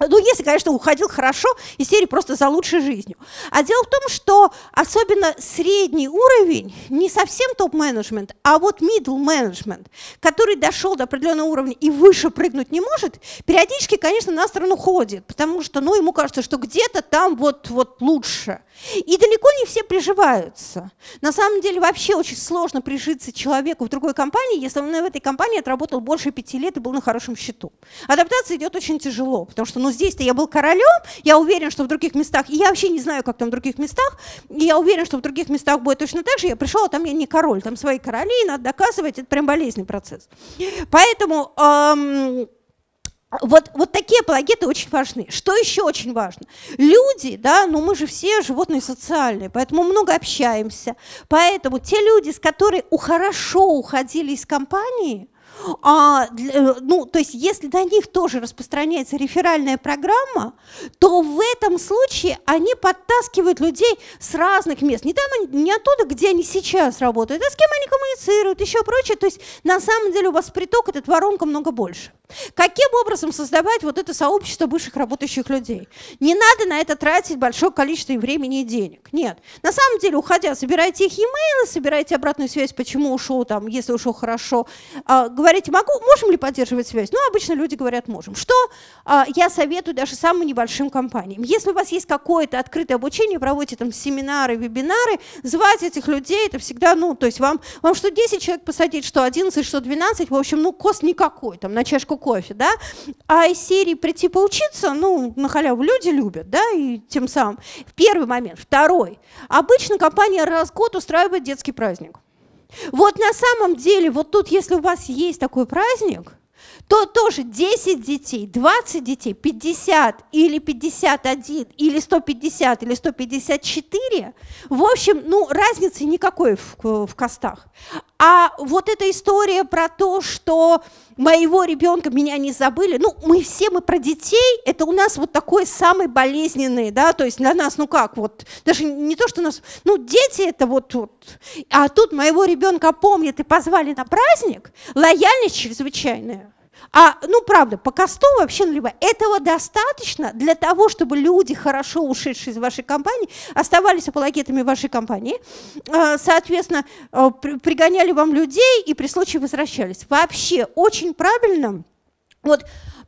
[SPEAKER 1] Ну, если, конечно, уходил хорошо, и серии просто за лучшей жизнью. А дело в том, что особенно средний уровень, не совсем топ-менеджмент, а вот middle менеджмент который дошел до определенного уровня и выше прыгнуть не может, периодически, конечно, на сторону ходит, потому что ну, ему кажется, что где-то там вот, вот лучше. И далеко не все приживаются. На самом деле вообще очень сложно прижиться человеку в другой компании, если он в этой компании отработал больше пяти лет и был на хорошем счету. Адаптация идет очень тяжело, потому что но «Ну, здесь-то я был королем, я уверен, что в других местах, и я вообще не знаю, как там в других местах, и я уверен, что в других местах будет точно так же, я пришел, а там я не король, там свои короли, и надо доказывать, это прям болезненный процесс. Поэтому... Эм, вот, вот такие апологеты очень важны. Что еще очень важно? Люди, да, ну мы же все животные социальные, поэтому много общаемся. Поэтому те люди, с которыми у хорошо уходили из компании, а, э, ну, то есть если на них тоже распространяется реферальная программа, то в этом случае они подтаскивают людей с разных мест. Не, там, не оттуда, где они сейчас работают, а с кем они коммуницируют, еще прочее. То есть на самом деле у вас приток, этот воронка много больше. Каким образом создавать вот это сообщество бывших работающих людей? Не надо на это тратить большое количество времени и денег. Нет. На самом деле, уходя, собирайте их e-mail, собирайте обратную связь, почему ушел, там, если ушел хорошо, а, говорите говорите, могу, можем ли поддерживать связь? Ну, обычно люди говорят, можем. Что а, я советую даже самым небольшим компаниям? Если у вас есть какое-то открытое обучение, проводите там семинары, вебинары, звать этих людей, это всегда, ну, то есть вам, вам что 10 человек посадить, что 11, что 12, в общем, ну, кост никакой, там, на чашку кофе, да? А из серии прийти поучиться, ну, на халяву люди любят, да, и тем самым. Первый момент. Второй. Обычно компания раз в год устраивает детский праздник. Вот на самом деле, вот тут, если у вас есть такой праздник, то тоже 10 детей, 20 детей, 50 или 51 или 150 или 154, в общем, ну, разницы никакой в, в костах. А вот эта история про то, что моего ребенка меня не забыли, ну, мы все, мы про детей, это у нас вот такой самый болезненный, да, то есть для нас, ну как, вот, даже не то, что у нас, ну, дети это вот тут, а тут моего ребенка помнят и позвали на праздник, лояльность чрезвычайная. А, ну, правда, по косту вообще либо Этого достаточно для того, чтобы люди, хорошо ушедшие из вашей компании, оставались апологетами вашей компании, а, соответственно, а, пригоняли вам людей и при случае возвращались. Вообще очень правильно, вот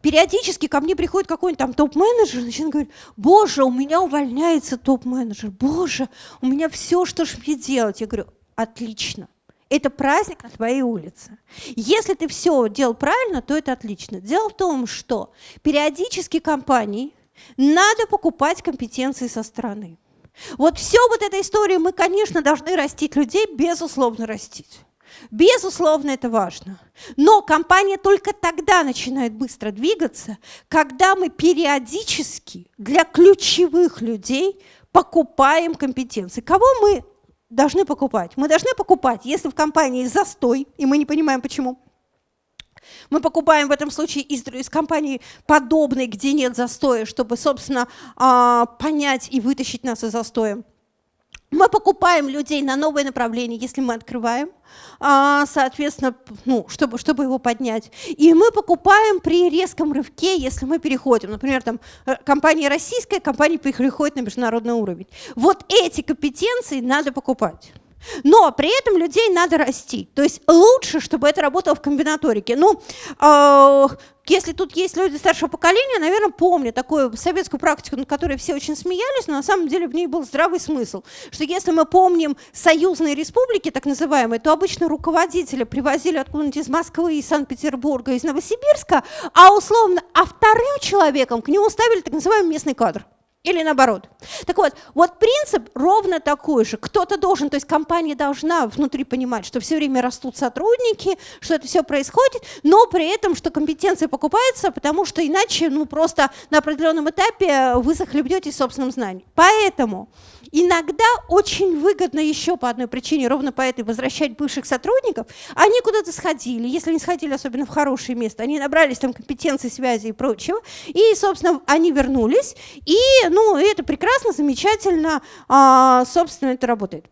[SPEAKER 1] периодически ко мне приходит какой-нибудь там топ-менеджер, начинает говорить, боже, у меня увольняется топ-менеджер, боже, у меня все, что ж мне делать? Я говорю, отлично, это праздник на твоей улице. Если ты все делал правильно, то это отлично. Дело в том, что периодически компании надо покупать компетенции со стороны. Вот все вот эта история, мы, конечно, должны растить людей, безусловно, растить. Безусловно, это важно. Но компания только тогда начинает быстро двигаться, когда мы периодически для ключевых людей покупаем компетенции. Кого мы должны покупать. Мы должны покупать, если в компании застой, и мы не понимаем почему. Мы покупаем в этом случае из, из компании подобной, где нет застоя, чтобы, собственно, а, понять и вытащить нас из застоя. Мы покупаем людей на новые направления, если мы открываем, а, соответственно, ну, чтобы, чтобы его поднять. И мы покупаем при резком рывке, если мы переходим. Например, там, э, компания российская, компания переходит на международный уровень. Вот эти компетенции надо покупать. Но при этом людей надо расти. То есть лучше, чтобы это работало в комбинаторике. Ну, э, если тут есть люди старшего поколения, наверное, помню такую советскую практику, над которой все очень смеялись, но на самом деле в ней был здравый смысл, что если мы помним союзные республики, так называемые, то обычно руководителя привозили откуда-нибудь из Москвы, из Санкт-Петербурга, из Новосибирска, а условно, а вторым человеком к нему ставили так называемый местный кадр. Или наоборот. Так вот, вот принцип ровно такой же. Кто-то должен, то есть компания должна внутри понимать, что все время растут сотрудники, что это все происходит, но при этом, что компетенции покупаются, потому что иначе, ну, просто на определенном этапе вы захлебнетесь собственном знании. Поэтому иногда очень выгодно еще по одной причине, ровно по этой, возвращать бывших сотрудников. Они куда-то сходили, если не сходили особенно в хорошее место, они набрались там компетенции, связи и прочего, и, собственно, они вернулись, и, ну, и это прекрасно, замечательно, а, собственно, это работает.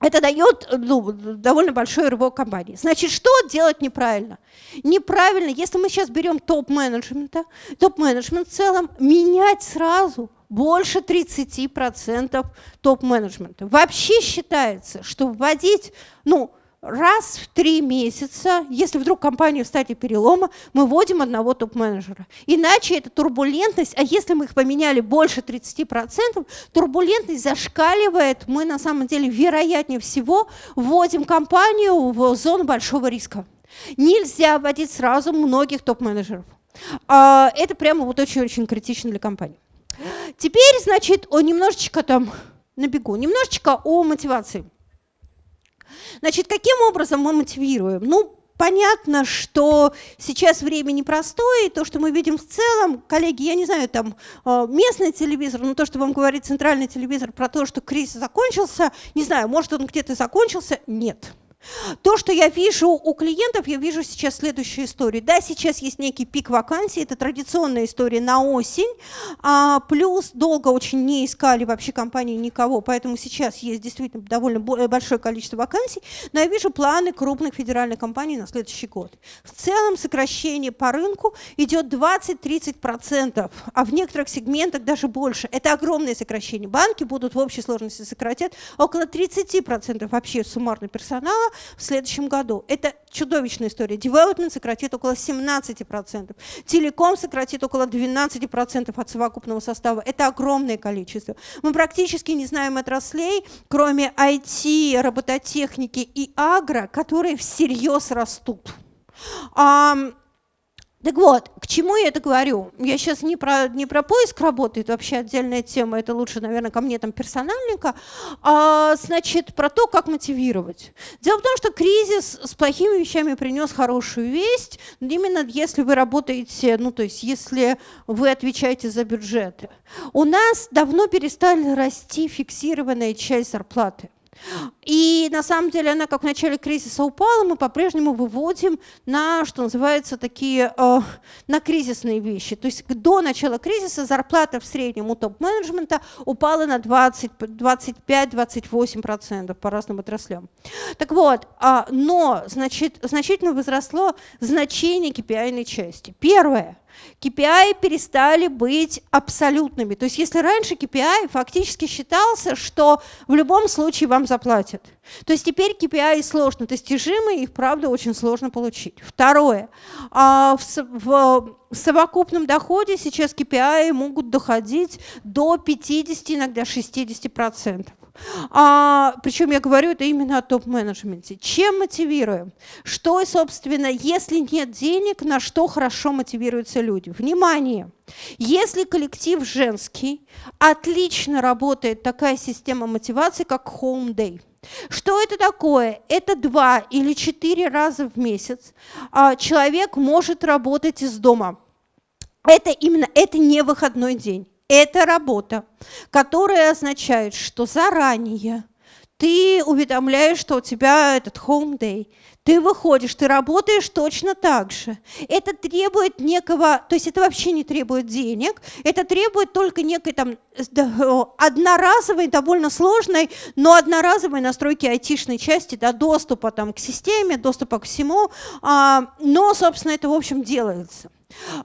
[SPEAKER 1] Это дает ну, довольно большой рывок компании. Значит, что делать неправильно? Неправильно, если мы сейчас берем топ-менеджмента, топ-менеджмент в целом, менять сразу больше 30% топ-менеджмента. Вообще считается, что вводить, ну, раз в три месяца, если вдруг компания в стадии перелома, мы вводим одного топ-менеджера. Иначе эта турбулентность, а если мы их поменяли больше 30%, турбулентность зашкаливает, мы на самом деле вероятнее всего вводим компанию в зону большого риска. Нельзя вводить сразу многих топ-менеджеров. А, это прямо вот очень-очень критично для компании. Теперь, значит, немножечко там набегу, немножечко о мотивации. Значит, каким образом мы мотивируем? Ну, понятно, что сейчас время непростое, и то, что мы видим в целом, коллеги, я не знаю, там э, местный телевизор, но то, что вам говорит центральный телевизор про то, что кризис закончился, не знаю, может он где-то закончился, нет. То, что я вижу у клиентов, я вижу сейчас следующую историю. Да, сейчас есть некий пик вакансий, это традиционная история на осень, а, плюс долго очень не искали вообще компании никого, поэтому сейчас есть действительно довольно большое количество вакансий, но я вижу планы крупных федеральных компаний на следующий год. В целом сокращение по рынку идет 20-30%, а в некоторых сегментах даже больше. Это огромное сокращение. Банки будут в общей сложности сократят около 30% вообще суммарно персонала, в следующем году. Это чудовищная история. Development сократит около 17%. Телеком сократит около 12% от совокупного состава. Это огромное количество. Мы практически не знаем отраслей, кроме IT, робототехники и агро, которые всерьез растут. Um, так вот, к чему я это говорю? Я сейчас не про, не про поиск работы, это вообще отдельная тема, это лучше, наверное, ко мне там персональненько, а, значит, про то, как мотивировать. Дело в том, что кризис с плохими вещами принес хорошую весть, именно если вы работаете, ну, то есть, если вы отвечаете за бюджеты. У нас давно перестали расти фиксированная часть зарплаты. И на самом деле она, как в начале кризиса, упала, мы по-прежнему выводим на, что называется, такие, э, на кризисные вещи. То есть до начала кризиса зарплата в среднем у топ-менеджмента упала на 20, 25-28% по разным отраслям. Так вот, э, но значит, значительно возросло значение kpi части. Первое – KPI а перестали быть абсолютными. То есть если раньше KPI а фактически считался, что в любом случае вам заплатят, то есть теперь KPI а сложно достижимы, их, правда, очень сложно получить. Второе. В совокупном доходе сейчас KPI могут доходить до 50, иногда 60 процентов. А, причем я говорю это именно о топ-менеджменте. Чем мотивируем? Что, собственно, если нет денег, на что хорошо мотивируются люди? Внимание! Если коллектив женский, отлично работает такая система мотивации, как Home Day. Что это такое? Это два или четыре раза в месяц а, человек может работать из дома. Это именно это не выходной день. Это работа, которая означает, что заранее ты уведомляешь, что у тебя этот home day. Ты выходишь, ты работаешь точно так же. Это требует некого, то есть это вообще не требует денег, это требует только некой там одноразовой, довольно сложной, но одноразовой настройки айтишной части, да, доступа там к системе, доступа к всему. А, но, собственно, это, в общем, делается.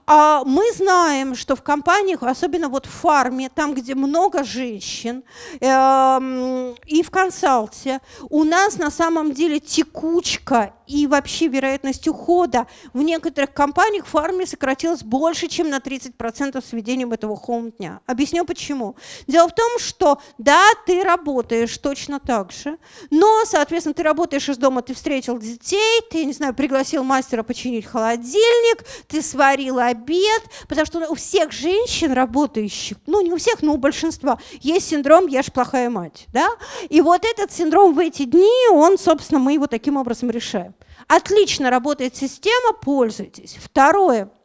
[SPEAKER 1] А мы знаем, что в компаниях, особенно вот в фарме, там, где много женщин, эм, и в консалте, у нас на самом деле текучка и вообще вероятность ухода в некоторых компаниях в фарме сократилась больше, чем на 30% с введением этого хоум-дня. Объясню почему. Дело в том, что да, ты работаешь точно так же, но, соответственно, ты работаешь из дома, ты встретил детей, ты, не знаю, пригласил мастера починить холодильник, ты свои варила обед, потому что у всех женщин работающих, ну не у всех, но у большинства, есть синдром «я ж плохая мать». Да? И вот этот синдром в эти дни, он, собственно, мы его таким образом решаем. Отлично работает система, пользуйтесь. Второе –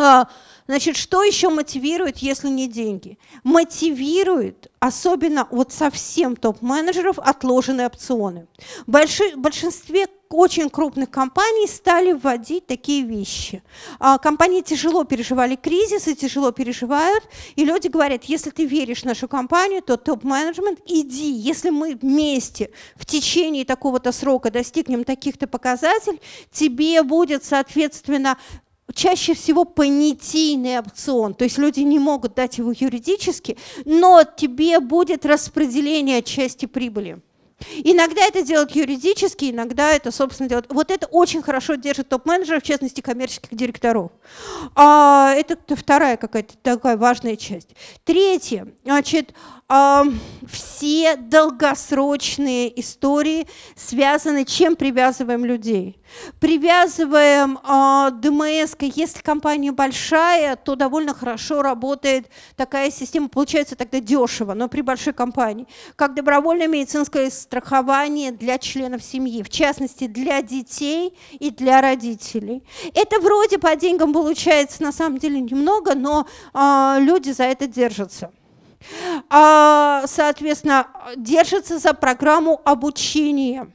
[SPEAKER 1] а, значит, что еще мотивирует, если не деньги? Мотивирует, особенно вот совсем топ-менеджеров, отложенные опционы. В большинстве очень крупных компаний стали вводить такие вещи. А, компании тяжело переживали кризис и тяжело переживают, и люди говорят, если ты веришь в нашу компанию, то топ-менеджмент, иди, если мы вместе в течение такого-то срока достигнем таких-то показателей, тебе будет, соответственно, чаще всего понятийный опцион, то есть люди не могут дать его юридически, но тебе будет распределение части прибыли. Иногда это делают юридически, иногда это, собственно, делают. Вот это очень хорошо держит топ-менеджеров, в частности, коммерческих директоров. А, это вторая какая-то такая важная часть. Третье. Значит, а, все долгосрочные истории связаны, чем привязываем людей. Привязываем а, ДМС, если компания большая, то довольно хорошо работает такая система, получается тогда дешево, но при большой компании. Как добровольная медицинская страхование для членов семьи, в частности для детей и для родителей. Это вроде по деньгам получается на самом деле немного, но э, люди за это держатся. Э, соответственно, держатся за программу обучения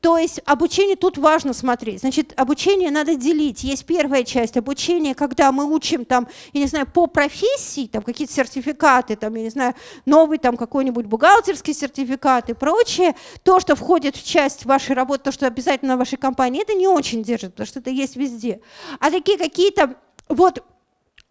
[SPEAKER 1] то есть обучение тут важно смотреть. Значит, обучение надо делить. Есть первая часть обучения, когда мы учим там, я не знаю, по профессии, там какие-то сертификаты, там, я не знаю, новый там какой-нибудь бухгалтерский сертификат и прочее. То, что входит в часть вашей работы, то, что обязательно в вашей компании, это не очень держит, потому что это есть везде. А такие какие-то вот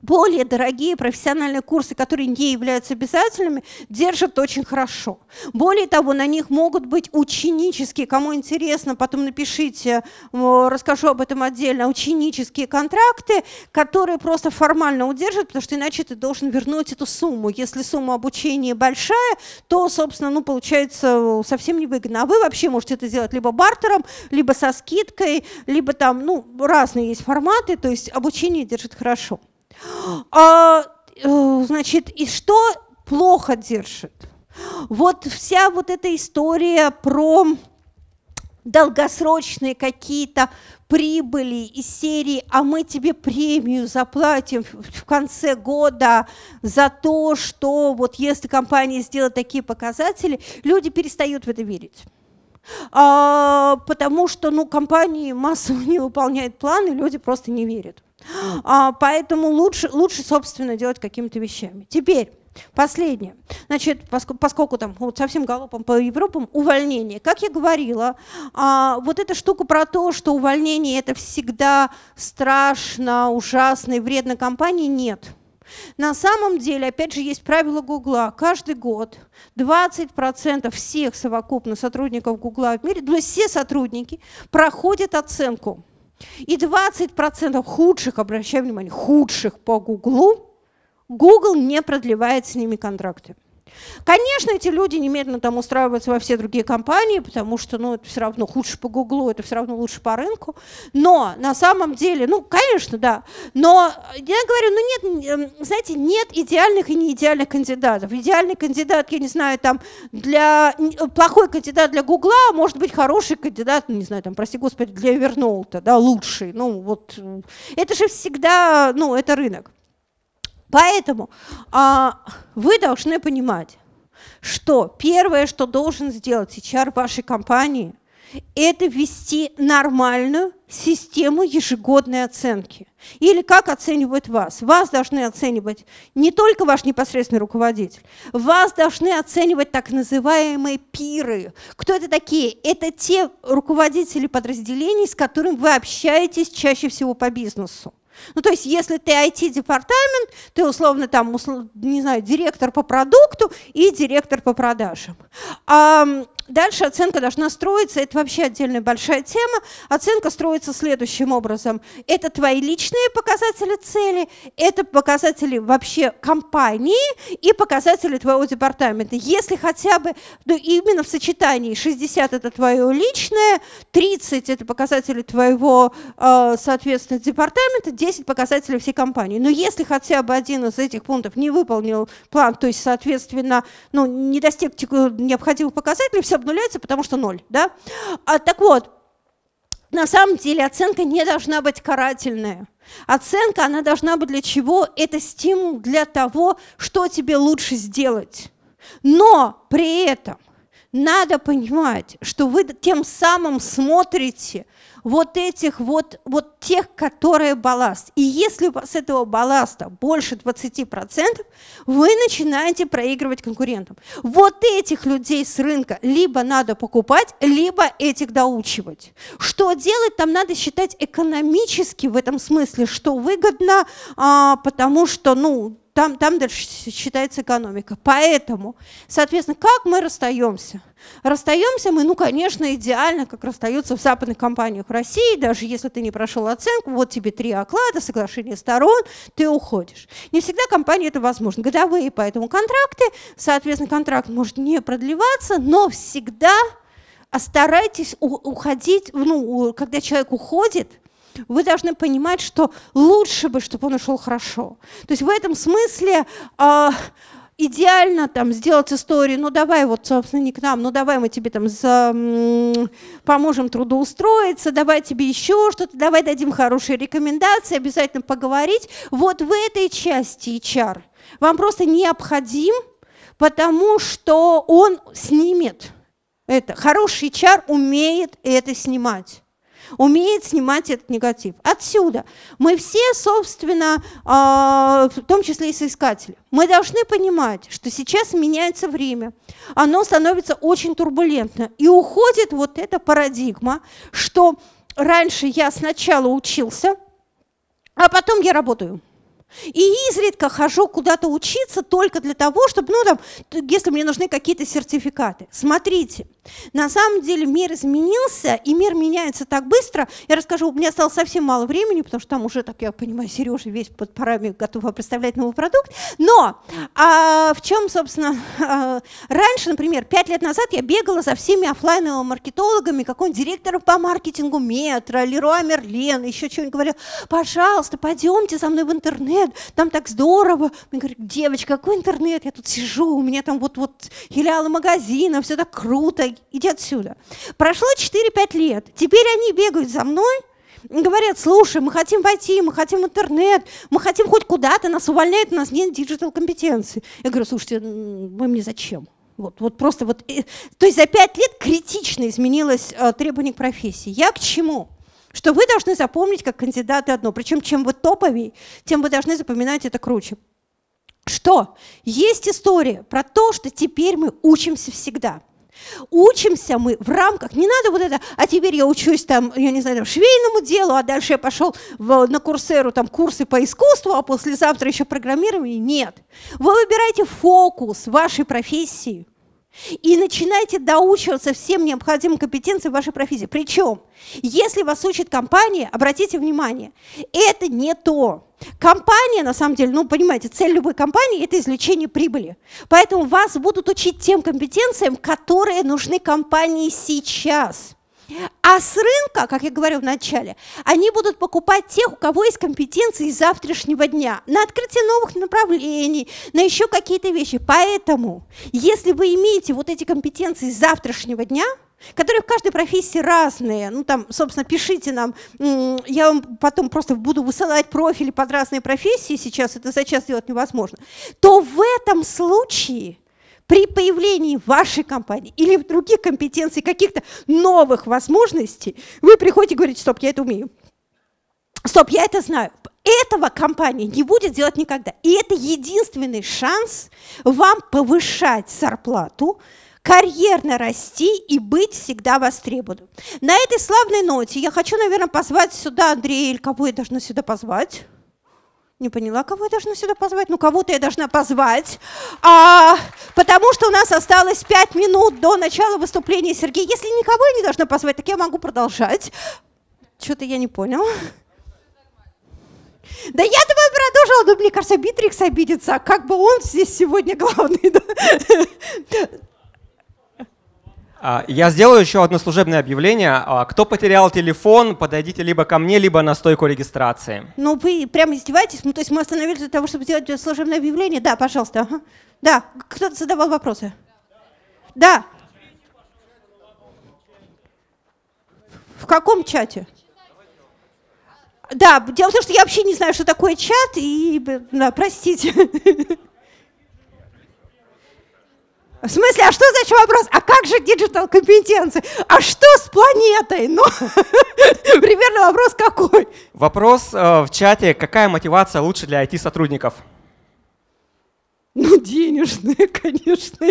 [SPEAKER 1] более дорогие профессиональные курсы, которые не являются обязательными, держат очень хорошо. Более того, на них могут быть ученические, кому интересно, потом напишите, расскажу об этом отдельно, ученические контракты, которые просто формально удержат, потому что иначе ты должен вернуть эту сумму. Если сумма обучения большая, то, собственно, ну, получается совсем невыгодно. А вы вообще можете это сделать либо бартером, либо со скидкой, либо там, ну, разные есть форматы, то есть обучение держит хорошо. А, э, значит, и что плохо держит? Вот вся вот эта история про долгосрочные какие-то прибыли из серии, а мы тебе премию заплатим в конце года за то, что вот если компания сделает такие показатели, люди перестают в это верить. А, потому что ну, компании массово [LAUGHS] не выполняют планы, люди просто не верят. А, поэтому лучше, лучше, собственно, делать какими-то вещами. Теперь, Последнее. Значит, поскольку, поскольку там вот совсем галопом по Европам увольнение. Как я говорила, а, вот эта штука про то, что увольнение это всегда страшно, ужасно и вредно компании, нет. На самом деле, опять же, есть правило Гугла. Каждый год 20% всех совокупно сотрудников Гугла в мире, то ну, есть все сотрудники проходят оценку. И 20% худших, обращаем внимание, худших по Гуглу, Google не продлевает с ними контракты. Конечно, эти люди немедленно там устраиваются во все другие компании, потому что ну, это все равно худше по Гуглу, это все равно лучше по рынку. Но на самом деле, ну, конечно, да. Но я говорю, ну нет, знаете, нет идеальных и неидеальных кандидатов. Идеальный кандидат, я не знаю, там для плохой кандидат для Гугла, а может быть хороший кандидат, ну, не знаю, там, прости господи, для Evernote, да, лучший. Ну, вот э, это же всегда, ну, это рынок. Поэтому а, вы должны понимать, что первое, что должен сделать HR вашей компании, это ввести нормальную систему ежегодной оценки. Или как оценивают вас? Вас должны оценивать не только ваш непосредственный руководитель, вас должны оценивать так называемые пиры. Кто это такие? Это те руководители подразделений, с которыми вы общаетесь чаще всего по бизнесу. Ну, то есть, если ты IT-департамент, ты условно там, услов, не знаю, директор по продукту и директор по продажам. А Дальше оценка должна строиться, это вообще отдельная большая тема. Оценка строится следующим образом. Это твои личные показатели цели, это показатели вообще компании и показатели твоего департамента. Если хотя бы, ну именно в сочетании 60 это твое личное, 30 это показатели твоего, э, соответственно, департамента, 10 показателей всей компании. Но если хотя бы один из этих пунктов не выполнил план, то есть, соответственно, ну, не достиг необходимых показателей, все обнуляется, потому что ноль. Да? А, так вот, на самом деле оценка не должна быть карательная. Оценка, она должна быть для чего? Это стимул для того, что тебе лучше сделать. Но при этом надо понимать, что вы тем самым смотрите вот этих вот, вот тех, которые балласт. И если у вас этого балласта больше 20%, вы начинаете проигрывать конкурентам. Вот этих людей с рынка либо надо покупать, либо этих доучивать. Что делать? Там надо считать экономически в этом смысле, что выгодно, а, потому что, ну, там, там дальше считается экономика. Поэтому, соответственно, как мы расстаемся? Расстаемся мы, ну, конечно, идеально, как расстаются в западных компаниях России, даже если ты не прошел оценку, вот тебе три оклада, соглашение сторон, ты уходишь. Не всегда компании это возможно. Годовые, поэтому контракты, соответственно, контракт может не продлеваться, но всегда а старайтесь уходить, ну, когда человек уходит, вы должны понимать, что лучше бы, чтобы он ушел хорошо. То есть в этом смысле э, идеально там сделать историю, ну давай вот, собственно, не к нам, ну давай мы тебе там за, поможем трудоустроиться, давай тебе еще что-то, давай дадим хорошие рекомендации, обязательно поговорить. Вот в этой части HR вам просто необходим, потому что он снимет это. Хороший HR умеет это снимать умеет снимать этот негатив. Отсюда мы все, собственно, а, в том числе и соискатели, мы должны понимать, что сейчас меняется время, оно становится очень турбулентно, и уходит вот эта парадигма, что раньше я сначала учился, а потом я работаю. И изредка хожу куда-то учиться только для того, чтобы, ну там, если мне нужны какие-то сертификаты. Смотрите, на самом деле мир изменился, и мир меняется так быстро. Я расскажу, у меня осталось совсем мало времени, потому что там уже, так я понимаю, Сережа весь под парами готова представлять новый продукт. Но а, в чем, собственно, [LAUGHS] а, раньше, например, пять лет назад я бегала за всеми офлайновыми маркетологами, какой-нибудь директором по маркетингу Метро, Леруа Мерлен, еще что-нибудь говорю, пожалуйста, пойдемте за мной в интернет, там так здорово. Мне говорят, девочка, какой интернет? Я тут сижу, у меня там вот-вот филиалы магазина, все так круто, иди отсюда. Прошло 4-5 лет, теперь они бегают за мной, говорят, слушай, мы хотим войти, мы хотим интернет, мы хотим хоть куда-то, нас увольняют, у нас нет диджитал компетенции. Я говорю, слушайте, вы мне зачем? Вот, вот просто вот, э, то есть за пять лет критично изменилось э, требование к профессии. Я к чему? Что вы должны запомнить как кандидаты одно. Причем чем вы топовее, тем вы должны запоминать это круче. Что? Есть история про то, что теперь мы учимся всегда. Учимся мы в рамках, не надо вот это, а теперь я учусь там, я не знаю, там, швейному делу, а дальше я пошел в, на курсеру там курсы по искусству, а послезавтра еще программирование. Нет. Вы выбираете фокус вашей профессии. И начинайте доучиваться всем необходимым компетенциям в вашей профессии. Причем, если вас учит компания, обратите внимание, это не то. Компания, на самом деле, ну, понимаете, цель любой компании – это извлечение прибыли. Поэтому вас будут учить тем компетенциям, которые нужны компании сейчас – а с рынка, как я говорю в начале, они будут покупать тех, у кого есть компетенции завтрашнего дня, на открытие новых направлений, на еще какие-то вещи. Поэтому, если вы имеете вот эти компетенции завтрашнего дня, которые в каждой профессии разные. Ну, там, собственно, пишите нам. Я вам потом просто буду высылать профили под разные профессии сейчас, это за час делать невозможно. То в этом случае при появлении вашей компании или в других компетенций, каких-то новых возможностей, вы приходите и говорите, стоп, я это умею. Стоп, я это знаю. Этого компания не будет делать никогда. И это единственный шанс вам повышать зарплату, карьерно расти и быть всегда востребованным. На этой славной ноте я хочу, наверное, позвать сюда Андрея, или кого я должна сюда позвать? не поняла, кого я должна сюда позвать. Ну, кого-то я должна позвать, а, потому что у нас осталось 5 минут до начала выступления Сергея. Если никого я не должна позвать, так я могу продолжать. Что-то я не понял. Да я думаю, продолжила, но мне кажется, Битрикс обидится, а как бы он здесь сегодня главный. А, я сделаю еще одно служебное объявление. А, кто потерял телефон, подойдите либо ко мне, либо на стойку регистрации. Ну, вы прямо издеваетесь? Ну, то есть мы остановились для того, чтобы сделать э, служебное объявление? Да, пожалуйста. Ага. Да, кто-то задавал вопросы. Да. В каком чате? Да, дело в том, что я вообще не знаю, что такое чат, и, да, простите. [LAUGHS] В смысле, а что значит вопрос? А как же диджитал компетенции? А что с планетой? Ну, [LAUGHS] примерно вопрос какой? Вопрос э, в чате. Какая мотивация лучше для IT-сотрудников? Ну, денежная, [LAUGHS] конечно.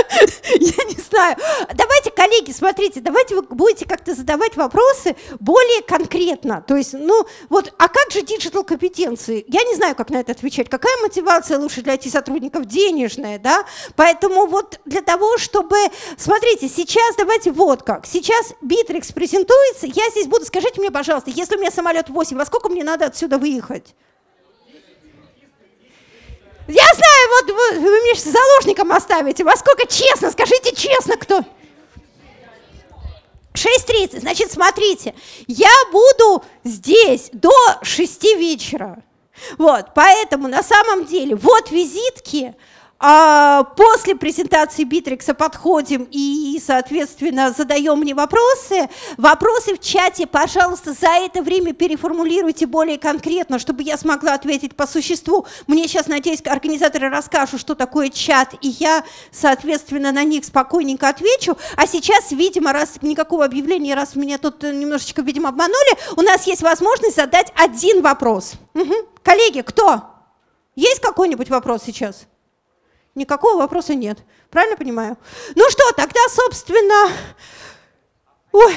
[SPEAKER 1] [LAUGHS] Я не знаю. Давайте, коллеги, смотрите, давайте вы будете как-то задавать вопросы более конкретно. То есть, ну, вот, а как же диджитал компетенции? Я не знаю, как на это отвечать. Какая мотивация лучше для IT-сотрудников? Денежная, да? Поэтому вот для того, чтобы... Смотрите, сейчас давайте вот как. Сейчас Битрикс презентуется. Я здесь буду, скажите мне, пожалуйста, если у меня самолет 8, во сколько мне надо отсюда выехать? Я знаю, вот вы, вы меня сейчас заложником оставите. Во сколько честно? Скажите честно, кто? 6.30. Значит, смотрите, я буду здесь до 6 вечера. Вот, поэтому на самом деле, вот визитки, а после презентации Битрикса подходим и, соответственно, задаем мне вопросы. Вопросы в чате, пожалуйста, за это время переформулируйте более конкретно, чтобы я смогла ответить по существу. Мне сейчас, надеюсь, организаторы расскажут, что такое чат, и я, соответственно, на них спокойненько отвечу. А сейчас, видимо, раз никакого объявления, раз меня тут немножечко, видимо, обманули, у нас есть возможность задать один вопрос. Угу. Коллеги, кто? Есть какой-нибудь вопрос сейчас? никакого вопроса нет. Правильно понимаю? Ну что, тогда, собственно... Ой.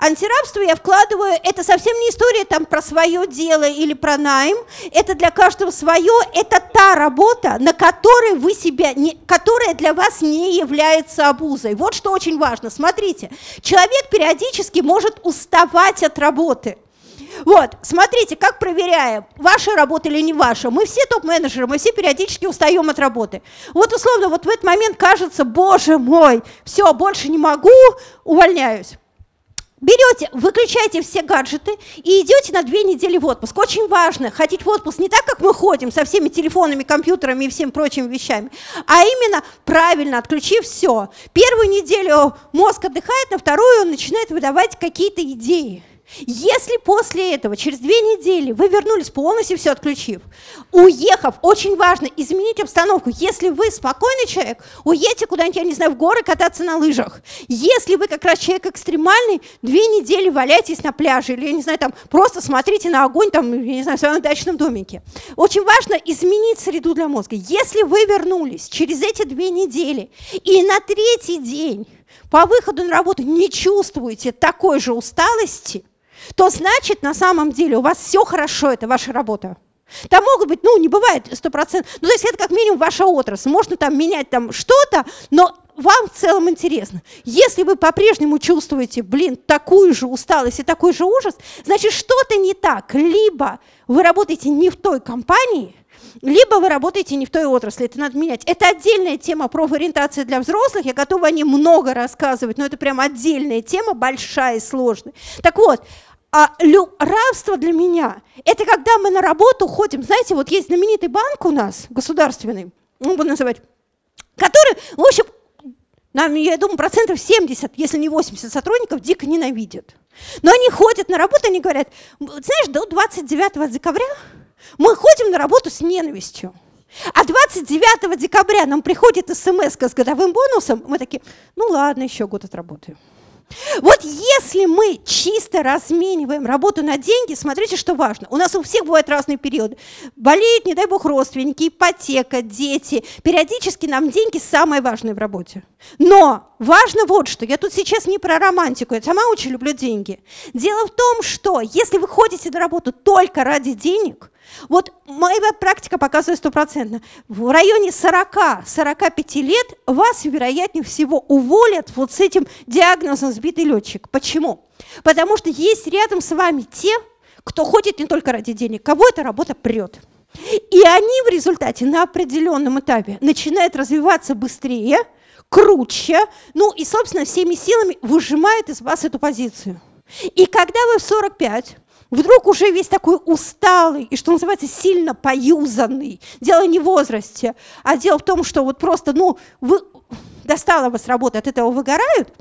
[SPEAKER 1] Антирабство я вкладываю, это совсем не история там про свое дело или про найм, это для каждого свое, это та работа, на которой вы себя, не, которая для вас не является обузой. Вот что очень важно, смотрите, человек периодически может уставать от работы – вот, смотрите, как проверяем, ваша работа или не ваша. Мы все топ-менеджеры, мы все периодически устаем от работы. Вот условно, вот в этот момент кажется, боже мой, все, больше не могу, увольняюсь. Берете, выключаете все гаджеты и идете на две недели в отпуск. Очень важно ходить в отпуск не так, как мы ходим, со всеми телефонами, компьютерами и всем прочими вещами, а именно правильно, отключив все. Первую неделю мозг отдыхает, на вторую он начинает выдавать какие-то идеи. Если после этого, через две недели, вы вернулись полностью все отключив, уехав, очень важно изменить обстановку. Если вы спокойный человек, уедете куда-нибудь, я не знаю, в горы кататься на лыжах. Если вы как раз человек экстремальный, две недели валяйтесь на пляже или, я не знаю, там просто смотрите на огонь, там, я не знаю, в своем дачном домике. Очень важно изменить среду для мозга. Если вы вернулись через эти две недели и на третий день по выходу на работу не чувствуете такой же усталости – то значит на самом деле у вас все хорошо, это ваша работа. Там могут быть, ну, не бывает 100%, ну, то есть это как минимум ваша отрасль, можно там менять там что-то, но вам в целом интересно. Если вы по-прежнему чувствуете, блин, такую же усталость и такой же ужас, значит, что-то не так. Либо вы работаете не в той компании, либо вы работаете не в той отрасли, это надо менять. Это отдельная тема профориентации для взрослых, я готова о ней много рассказывать, но это прям отдельная тема, большая и сложная. Так вот, а, лю, рабство для меня – это когда мы на работу ходим. Знаете, вот есть знаменитый банк у нас, государственный, ну, буду называть, который, в общем, нам, я думаю, процентов 70, если не 80 сотрудников дико ненавидят. Но они ходят на работу, они говорят, знаешь, до 29 декабря мы ходим на работу с ненавистью. А 29 декабря нам приходит смс с годовым бонусом, мы такие, ну ладно, еще год отработаем. Вот если мы чисто размениваем работу на деньги, смотрите, что важно. У нас у всех бывают разные периоды. Болеют, не дай бог, родственники, ипотека, дети. Периодически нам деньги самое важное в работе. Но важно вот что. Я тут сейчас не про романтику. Я сама очень люблю деньги. Дело в том, что если вы ходите на работу только ради денег, вот моя практика показывает стопроцентно. В районе 40-45 лет вас, вероятнее всего, уволят вот с этим диагнозом «сбитый летчик». Почему? Потому что есть рядом с вами те, кто ходит не только ради денег, кого эта работа прет. И они в результате на определенном этапе начинают развиваться быстрее, круче, ну и, собственно, всеми силами выжимают из вас эту позицию. И когда вы в 45, вдруг уже весь такой усталый и, что называется, сильно поюзанный. Дело не в возрасте, а дело в том, что вот просто, ну, вы, достало вас работа, от этого выгорают –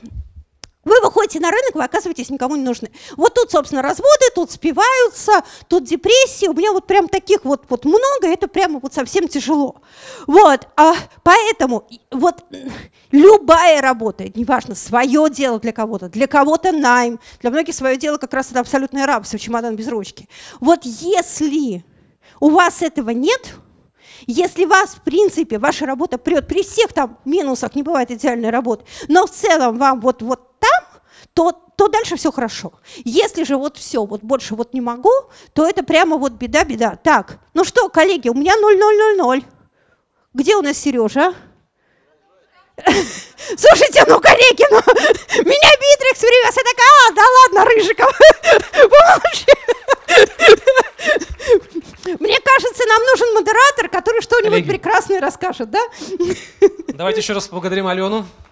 [SPEAKER 1] вы выходите на рынок, вы оказываетесь никому не нужны. Вот тут, собственно, разводы, тут спиваются, тут депрессии. У меня вот прям таких вот, вот много, это прямо вот совсем тяжело. Вот, а поэтому вот любая работа, неважно, свое дело для кого-то, для кого-то найм, для многих свое дело как раз это абсолютное рабство, чемодан без ручки. Вот если у вас этого нет, если вас, в принципе, ваша работа прет, при всех там минусах не бывает идеальной работы, но в целом вам вот, вот то, то дальше все хорошо. Если же вот все, вот больше вот не могу, то это прямо вот беда-беда. Так, ну что, коллеги, у меня 0000. Где у нас Сережа? А? [LAUGHS] Слушайте, ну, коллеги, ну, [LAUGHS] меня Битрикс привез. Я такая, а, да ладно, Рыжиков, [LAUGHS] Мне кажется, нам нужен модератор, который что-нибудь прекрасное расскажет, да? Давайте еще раз поблагодарим Алену.